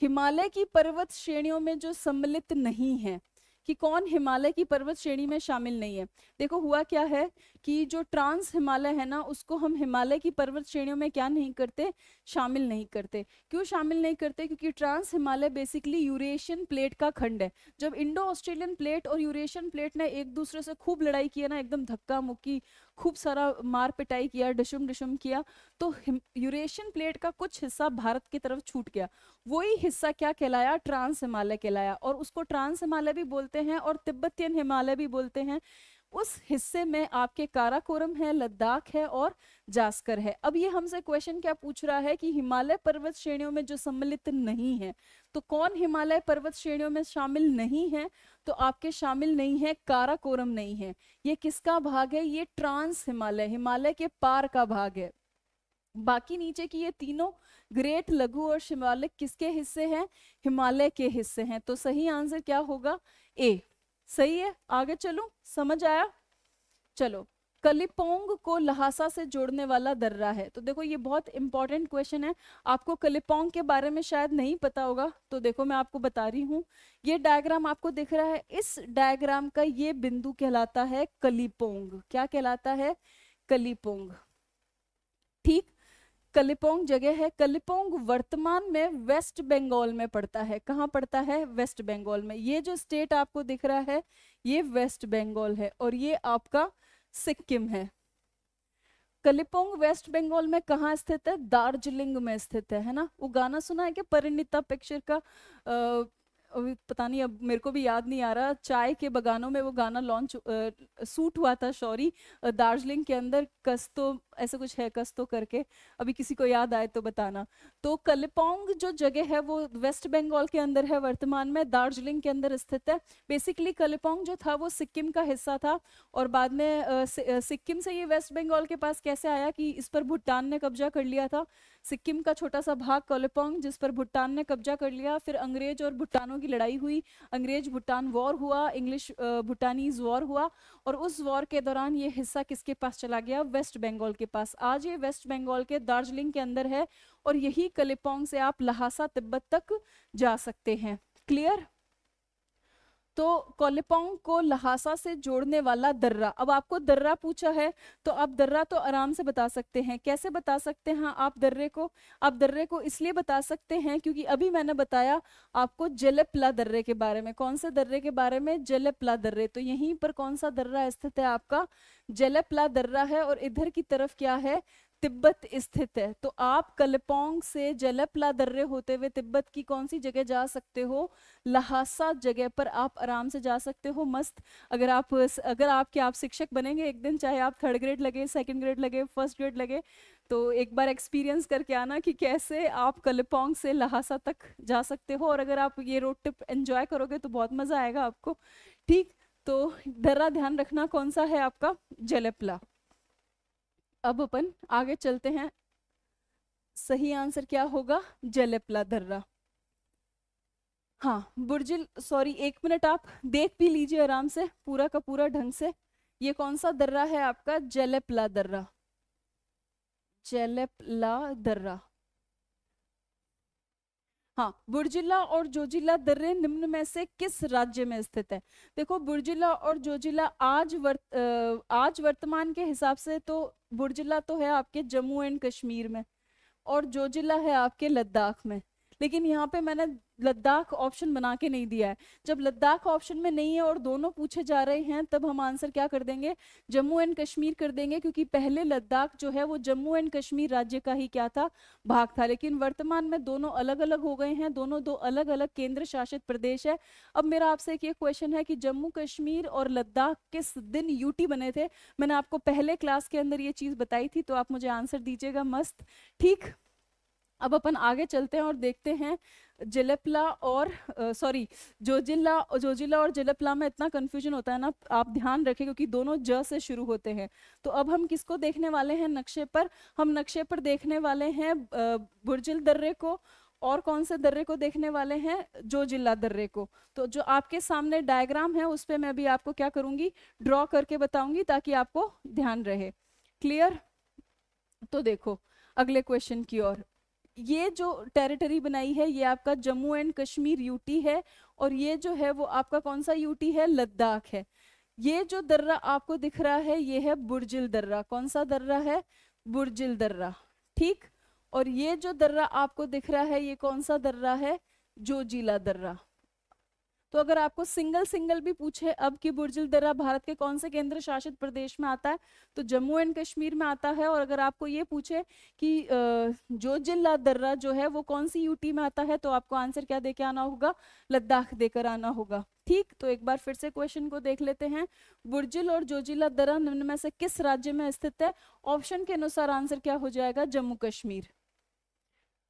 हिमालय की पर्वत श्रेणियों में जो सम्मिलित नहीं है कि कौन हिमालय की पर्वत श्रेणी में शामिल नहीं है देखो हुआ क्या है कि जो ट्रांस हिमालय है ना उसको हम हिमालय की पर्वत श्रेणियों में क्या नहीं करते शामिल नहीं करते क्यों शामिल नहीं करते क्योंकि trans Himalaya basically Eurasian plate का खंड है जब इंडो ऑस्ट्रेलियन प्लेट और यूरेशियन प्लेट ने एक दूसरे से खूब लड़ाई किया ना एकदम धक्का मुक्की खूब सारा मार पिटाई किया डशुम डशुम किया तो यूरेशियन प्लेट का कुछ हिस्सा भारत की तरफ छूट गया वही हिस्सा क्या कहलाया ट्रांस हिमालय कहलाया और उसको ट्रांस हिमालय भी बोलते हैं और तिब्बतियन हिमालय भी बोलते हैं उस हिस्से में आपके काराकोरम है लद्दाख है और जास्कर है अब ये हमसे क्वेश्चन क्या पूछ रहा है कि हिमालय पर्वत श्रेणियों में जो सम्मिलित नहीं है तो कौन हिमालय पर्वत श्रेणियों में शामिल नहीं है तो आपके शामिल नहीं है काराकोरम नहीं है ये किसका भाग है ये ट्रांस हिमालय हिमालय के पार का भाग है बाकी नीचे की ये तीनों ग्रेट लघु और शिमालिक किसके हिस्से हैं हिमालय के हिस्से हैं तो सही आंसर क्या होगा ए सही है आगे चलूं समझ आया चलो कलिपोंग को लहासा से जोड़ने वाला दर्रा है तो देखो ये बहुत इंपॉर्टेंट क्वेश्चन है आपको कलिपोंग के बारे में शायद नहीं पता होगा तो देखो मैं आपको बता रही हूँ ये डायग्राम आपको दिख रहा है इस डायग्राम का ये बिंदु कहलाता है कलिपोंग क्या कहलाता है कलिपोंग ठीक कलिपोंग जगह है कलिपोंग वर्तमान में वेस्ट बंगाल में पड़ता है कहाँ पड़ता है वेस्ट बंगाल में ये जो स्टेट आपको दिख रहा है ये वेस्ट बंगाल है और ये आपका सिक्किम है कलिपोंग वेस्ट बंगाल में कहाँ स्थित है दार्जिलिंग में स्थित है है ना वो गाना सुना है कि परिणीता पिक्चर का आ, पता नहीं अब मेरे को भी याद नहीं आ रहा चाय के बगानों में वो गाना लॉन्च सूट हुआ था सॉरी दार्जिलिंग के अंदर कस्तो ऐसा कुछ है कस तो करके अभी किसी को याद आए तो बताना तो कलिपोंग जो जगह है वो वेस्ट बंगाल के अंदर है वर्तमान में दार्जिलिंग के अंदर स्थित है बेसिकली कलिपोंग जो था वो सिक्किम का हिस्सा था और बाद में सिक्किम से ये वेस्ट बंगाल के पास कैसे आया कि इस पर भूटान ने कब्जा कर लिया था सिक्किम का छोटा सा भाग कलिपोंग जिस पर भूटान ने कब्जा कर लिया फिर अंग्रेज और भूटानों की लड़ाई हुई अंग्रेज भूटान वॉर हुआ इंग्लिश भूटानीज वॉर हुआ और उस वॉर के दौरान ये हिस्सा किसके पास चला गया वेस्ट बंगाल के के पास आज ये वेस्ट बंगाल के दार्जिलिंग के अंदर है और यही कलिपोंग से आप लहासा तिब्बत तक जा सकते हैं क्लियर तो कोलिपोंग को लहासा से जोड़ने वाला दर्रा अब आपको दर्रा पूछा है तो आप दर्रा तो आराम से बता सकते हैं कैसे बता सकते हैं आप दर्रे को आप दर्रे को इसलिए बता सकते हैं क्योंकि अभी मैंने बताया आपको जलेपला दर्रे के बारे में कौन से दर्रे के बारे में जलेपला दर्रे तो यहीं पर कौन सा दर्रा स्थित है आपका जलेपला दर्रा है और इधर की तरफ क्या है तिब्बत स्थित है तो आप कलपोंग से जलपला दर्रे होते हुए तिब्बत की कौन सी जगह जा सकते हो लहासा जगह पर आप आराम से जा सकते हो मस्त अगर आप अगर आपके आप शिक्षक बनेंगे एक दिन चाहे आप थर्ड ग्रेड लगे सेकेंड ग्रेड लगे फर्स्ट ग्रेड लगे तो एक बार एक्सपीरियंस करके आना कि कैसे आप कलपोंग से लहासा तक जा सकते हो और अगर आप ये रोड ट्रिप एंजॉय करोगे तो बहुत मज़ा आएगा आपको ठीक तो दर्रा ध्यान रखना कौन सा है आपका जलपला अब अपन आगे चलते हैं सही आंसर क्या होगा जलेपला दर्रा हाँ बुर्जिल सॉरी एक मिनट आप देख भी लीजिए आराम से पूरा का पूरा ढंग से ये कौन सा दर्रा है आपका जलेपला दर्रा जलेपला दर्रा हाँ बुर्जिला और जोजिला दर्रे निम्न में से किस राज्य में स्थित है देखो बुर्जिला और जोजिला आज वर्त आज वर्तमान के हिसाब से तो बुर्जिला तो है आपके जम्मू एंड कश्मीर में और जोजिला है आपके लद्दाख में लेकिन यहाँ पे मैंने लद्दाख ऑप्शन बना के नहीं दिया है जब लद्दाख ऑप्शन में नहीं है और दोनों पूछे जा रहे हैं तब हम आंसर क्या कर देंगे जम्मू एंड कश्मीर कर देंगे क्योंकि पहले लद्दाख जो है वो जम्मू एंड कश्मीर राज्य का ही क्या था भाग था लेकिन वर्तमान में दोनों अलग अलग हो गए हैं दोनों दो अलग अलग केंद्र शासित प्रदेश है अब मेरा आपसे एक ये क्वेश्चन है कि जम्मू कश्मीर और लद्दाख किस दिन यूटी बने थे मैंने आपको पहले क्लास के अंदर ये चीज़ बताई थी तो आप मुझे आंसर दीजिएगा मस्त ठीक अब अपन आगे चलते हैं और देखते हैं जिलेपला और सॉरी जोजिला जोजिला और जिलेपला में इतना कन्फ्यूजन होता है ना आप ध्यान रखें क्योंकि दोनों ज से शुरू होते हैं तो अब हम किसको देखने वाले हैं नक्शे पर हम नक्शे पर देखने वाले हैं बुर्जिल दर्रे को और कौन से दर्रे को देखने वाले हैं जो जिला दर्रे को तो जो आपके सामने डायग्राम है उस पर मैं अभी आपको क्या करूंगी ड्रॉ करके बताऊंगी ताकि आपको ध्यान रहे क्लियर तो देखो अगले क्वेश्चन की ओर ये जो टेरिटरी बनाई है ये आपका जम्मू एंड कश्मीर यूटी है और ये जो है वो आपका कौन सा यूटी है लद्दाख है ये जो दर्रा आपको दिख रहा है ये है बुर्जिल दर्रा कौन सा दर्रा है बुर्जिल दर्रा ठीक और ये जो दर्रा आपको दिख रहा है ये कौन सा दर्रा है जोजिला दर्रा तो अगर आपको सिंगल सिंगल भी पूछे अब की बुर्जिल दर्रा भारत के कौन से केंद्र शासित प्रदेश में आता है तो जम्मू एंड कश्मीर में आता है और अगर आपको ये पूछे कि जो जिला दर्रा जो है वो कौन सी यूटी में आता है तो आपको आंसर क्या दे के आना होगा लद्दाख देकर आना होगा ठीक तो एक बार फिर से क्वेश्चन को देख लेते हैं बुर्जिल और जोजिला दर्रा निम्न में से किस राज्य में स्थित है ऑप्शन के अनुसार आंसर क्या हो जाएगा जम्मू कश्मीर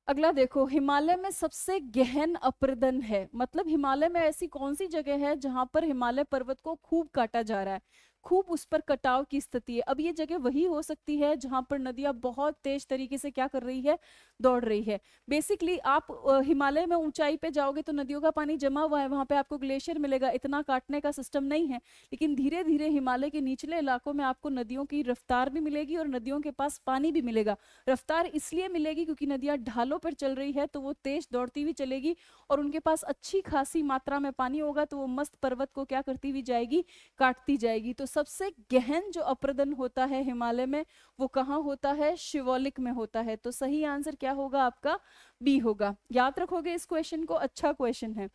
अगला देखो हिमालय में सबसे गहन अप्रदन है मतलब हिमालय में ऐसी कौन सी जगह है जहां पर हिमालय पर्वत को खूब काटा जा रहा है खूब उस पर कटाव की स्थिति है अब ये जगह वही हो सकती है जहां पर नदियां बहुत तेज तरीके से क्या कर रही है दौड़ रही है बेसिकली आप हिमालय में ऊंचाई पे जाओगे तो नदियों का पानी जमा हुआ है वहाँ पे आपको ग्लेशियर मिलेगा इतना काटने का सिस्टम नहीं है लेकिन धीरे धीरे हिमालय के निचले इलाकों में आपको नदियों की रफ्तार भी मिलेगी और नदियों के पास पानी भी मिलेगा रफ्तार इसलिए मिलेगी क्योंकि नदियाँ ढालों पर चल रही है तो वो तेज दौड़ती हुई चलेगी और उनके पास अच्छी खासी मात्रा में पानी होगा तो वो मस्त पर्वत को क्या करती हुई जाएगी काटती जाएगी तो सबसे गहन जो अप्रदन होता है हिमालय में वो कहाँ होता है शिवोलिक में होता है तो सही आंसर क्या होगा आपका बी होगा याद रखोगे इस क्वेश्चन को अच्छा क्वेश्चन है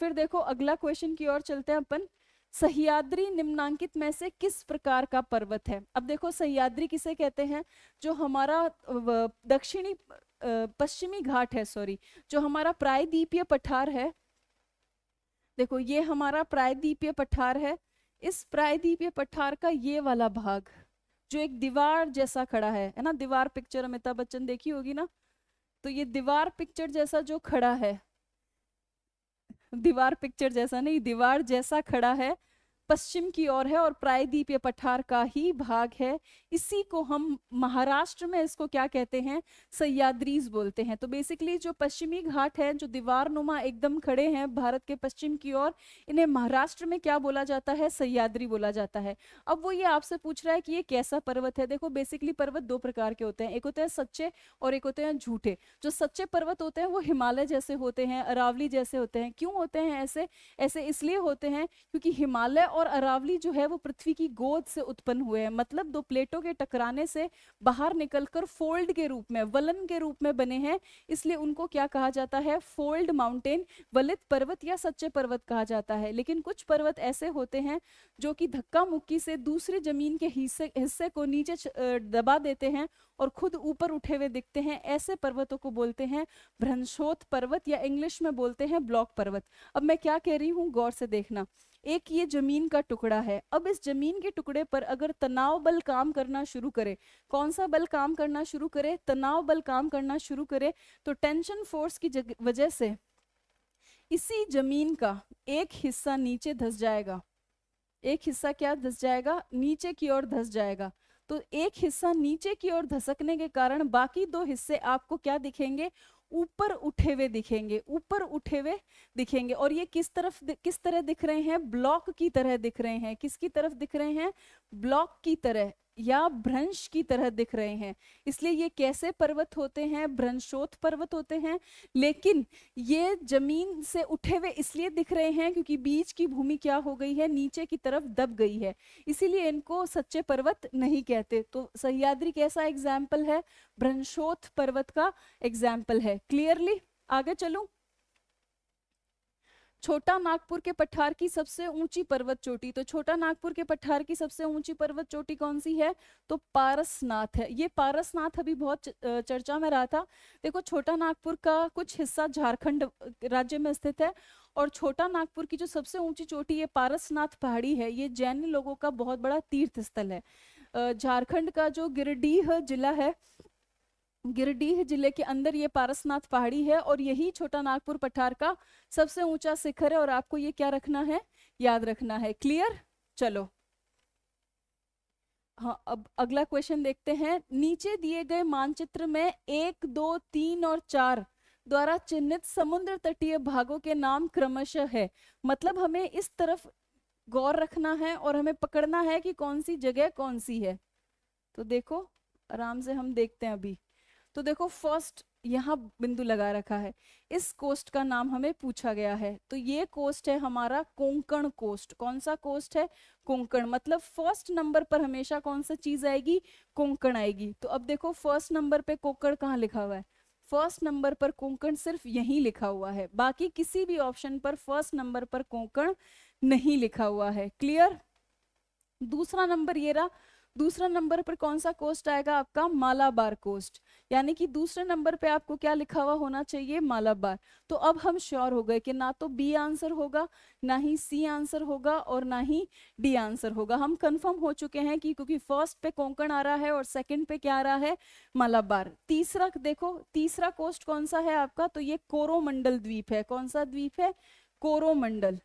फिर देखो अगला क्वेश्चन की ओर चलते हैं अपन सहयाद्री निम्नांकित में से किस प्रकार का पर्वत है अब देखो सहयाद्री किसे कहते हैं जो हमारा दक्षिणी पश्चिमी घाट है सॉरी जो हमारा प्रायद्वीपीय पठार है देखो ये हमारा प्रायद्वीपीय पठार है इस प्रायद्वीपीय पठार का ये वाला भाग जो एक दीवार जैसा खड़ा है है ना दीवार पिक्चर अमिताभ बच्चन देखी होगी ना तो ये दीवार पिक्चर जैसा जो खड़ा है दीवार पिक्चर जैसा नहीं दीवार जैसा खड़ा है पश्चिम की ओर है और प्रायद्वीपीय या पठार का ही भाग है इसी को हम महाराष्ट्र में इसको क्या कहते हैं सयाद्रीज बोलते हैं तो बेसिकली जो पश्चिमी घाट है जो दीवार नुमा एकदम खड़े हैं भारत के पश्चिम की ओर इन्हें महाराष्ट्र में क्या बोला जाता है सयाद्री बोला जाता है अब वो ये आपसे पूछ रहा है कि ये कैसा पर्वत है देखो बेसिकली पर्वत दो प्रकार के होते हैं एक होते हैं सच्चे और एक होते हैं झूठे जो सच्चे पर्वत होते हैं वो हिमालय जैसे होते हैं अरावली जैसे होते हैं क्यों होते हैं ऐसे ऐसे इसलिए होते हैं क्योंकि हिमालय और अरावली जो है वो पृथ्वी की गोद से उत्पन्न हुए हैं मतलब दो प्लेटों के टकराने से बाहर निकलकर फोल्ड के रूप में वलन के रूप में बने हैं इसलिए उनको क्या कहा जाता है फोल्ड माउंटेन वलित पर्वत या सच्चे पर्वत कहा जाता है लेकिन कुछ पर्वत ऐसे होते हैं जो कि धक्का मुक्की से दूसरे जमीन के हिस्से हिस्से को नीचे दबा देते हैं और खुद ऊपर उठे हुए दिखते हैं ऐसे पर्वतों को बोलते हैं भ्रंशोत पर्वत या इंग्लिश में बोलते हैं ब्लॉक पर्वत अब मैं क्या कह रही हूँ गौर से देखना एक ये जमीन का टुकड़ा है अब इस जमीन के टुकड़े पर अगर तनाव बल काम करना शुरू करे कौन सा बल काम करना शुरू करे तनाव बल काम करना शुरू करे तो टेंशन फोर्स की वजह से इसी जमीन का एक हिस्सा नीचे धस जाएगा एक हिस्सा क्या धस जाएगा नीचे की ओर धस जाएगा तो एक हिस्सा नीचे की ओर धसकने के कारण बाकी दो हिस्से आपको क्या दिखेंगे ऊपर उठे हुए दिखेंगे ऊपर उठे हुए दिखेंगे और ये किस तरफ किस तरह दिख रहे हैं ब्लॉक की तरह दिख रहे हैं किसकी तरफ दिख रहे हैं ब्लॉक की तरह या भ्रंश की तरह दिख रहे हैं इसलिए ये कैसे पर्वत होते हैं भ्रंशोत पर्वत होते हैं लेकिन ये जमीन से उठे हुए इसलिए दिख रहे हैं क्योंकि बीच की भूमि क्या हो गई है नीचे की तरफ दब गई है इसीलिए इनको सच्चे पर्वत नहीं कहते तो सह्याद्री कैसा एग्जाम्पल है भ्रंशोथ पर्वत का एग्जाम्पल है क्लियरली आगे चलूँ छोटा नागपुर के पठार की सबसे ऊंची पर्वत चोटी तो छोटा नागपुर के पठार की सबसे ऊंची पर्वत चोटी कौन सी है तो पारसनाथ है ये पारसनाथ अभी बहुत चर्चा में रहा था देखो छोटा नागपुर का कुछ हिस्सा झारखंड राज्य में स्थित है और छोटा नागपुर की जो सबसे ऊंची चोटी ये पारसनाथ पहाड़ी है ये जैन लोगों का बहुत बड़ा तीर्थ स्थल है झारखंड का जो गिरडीह जिला है गिरडीह जिले के अंदर ये पारसनाथ पहाड़ी है और यही छोटा नागपुर पठार का सबसे ऊंचा शिखर है और आपको ये क्या रखना है याद रखना है क्लियर चलो हाँ अब अगला क्वेश्चन देखते हैं नीचे दिए गए मानचित्र में एक दो तीन और चार द्वारा चिन्हित समुद्र तटीय भागों के नाम क्रमशः है मतलब हमें इस तरफ गौर रखना है और हमें पकड़ना है कि कौन सी जगह कौन सी है तो देखो आराम से हम देखते हैं अभी तो देखो फर्स्ट यहाँ बिंदु लगा रखा है इस कोस्ट का नाम हमें पूछा गया है तो ये कोस्ट है हमारा कोंकण कोस्ट कौन सा कोस्ट है कोंकण मतलब फर्स्ट नंबर पर हमेशा कौन सा चीज आएगी कोंकण आएगी तो अब देखो फर्स्ट नंबर पे कोंकण कहाँ लिखा हुआ है फर्स्ट नंबर पर कोंकण सिर्फ यही लिखा हुआ है बाकी किसी भी ऑप्शन पर फर्स्ट नंबर पर कोंकण नहीं लिखा हुआ है क्लियर दूसरा नंबर ये रहा दूसरा नंबर पर कौन सा कोस्ट आएगा आपका मालाबार कोस्ट यानी कि दूसरे नंबर पे आपको क्या लिखा हुआ होना चाहिए मालाबार तो अब हम श्योर हो गए कि ना तो बी आंसर होगा ना ही सी आंसर होगा और ना ही डी आंसर होगा हम कंफर्म हो चुके हैं कि क्योंकि फर्स्ट पे कोंकण आ रहा है और सेकंड पे क्या आ रहा है मालाबार तीसरा देखो तीसरा कोस्ट कौन सा है आपका तो ये कोरोमंडल द्वीप है कौन सा द्वीप है कोरोमंडल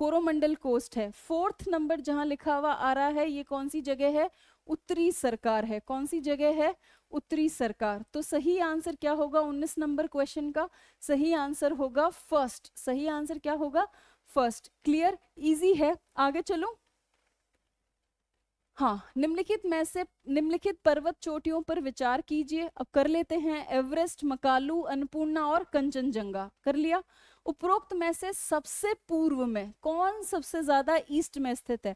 कोरोमंडल कोस्ट है फोर्थ नंबर जहां लिखा हुआ आ रहा है ये कौन सी जगह है उत्तरी सरकार है कौन सी जगह है उत्तरी सरकार तो सही आंसर क्या होगा 19 नंबर क्वेश्चन का सही आंसर होगा फर्स्ट सही आंसर क्या होगा फर्स्ट क्लियर इजी है आगे चलो हाँ निम्नलिखित में से निम्नलिखित पर्वत चोटियों पर विचार कीजिए अब कर लेते हैं एवरेस्ट मकालू अन्नपूर्णा और कंचनजंगा कर लिया उपरोक्त में से सबसे पूर्व में कौन सबसे ज्यादा ईस्ट में स्थित है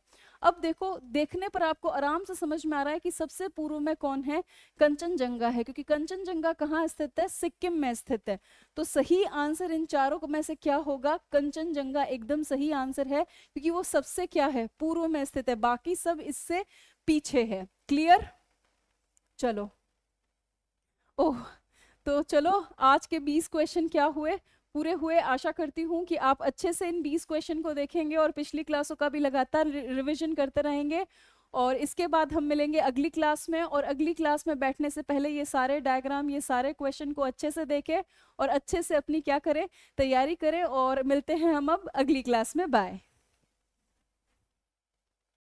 अब देखो देखने पर आपको आराम से समझ में आ रहा है कि सबसे पूर्व में कौन है कंचनजंगा है क्योंकि कंचनजंगा कहाँ स्थित है सिक्किम में स्थित है तो सही आंसर इन चारों में से क्या होगा कंचनजंगा एकदम सही आंसर है क्योंकि वो सबसे क्या है पूर्व में स्थित है बाकी सब इससे पीछे है क्लियर चलो ओह तो चलो आज के 20 क्वेश्चन क्या हुए पूरे हुए आशा करती हूँ कि आप अच्छे से इन 20 क्वेश्चन को देखेंगे और पिछली क्लासों का भी लगातार रिविजन करते रहेंगे और इसके बाद हम मिलेंगे अगली क्लास में और अगली क्लास में बैठने से पहले ये सारे डायग्राम ये सारे क्वेश्चन को अच्छे से देखें और अच्छे से अपनी क्या करें तैयारी करें और मिलते हैं हम अब अगली क्लास में बाय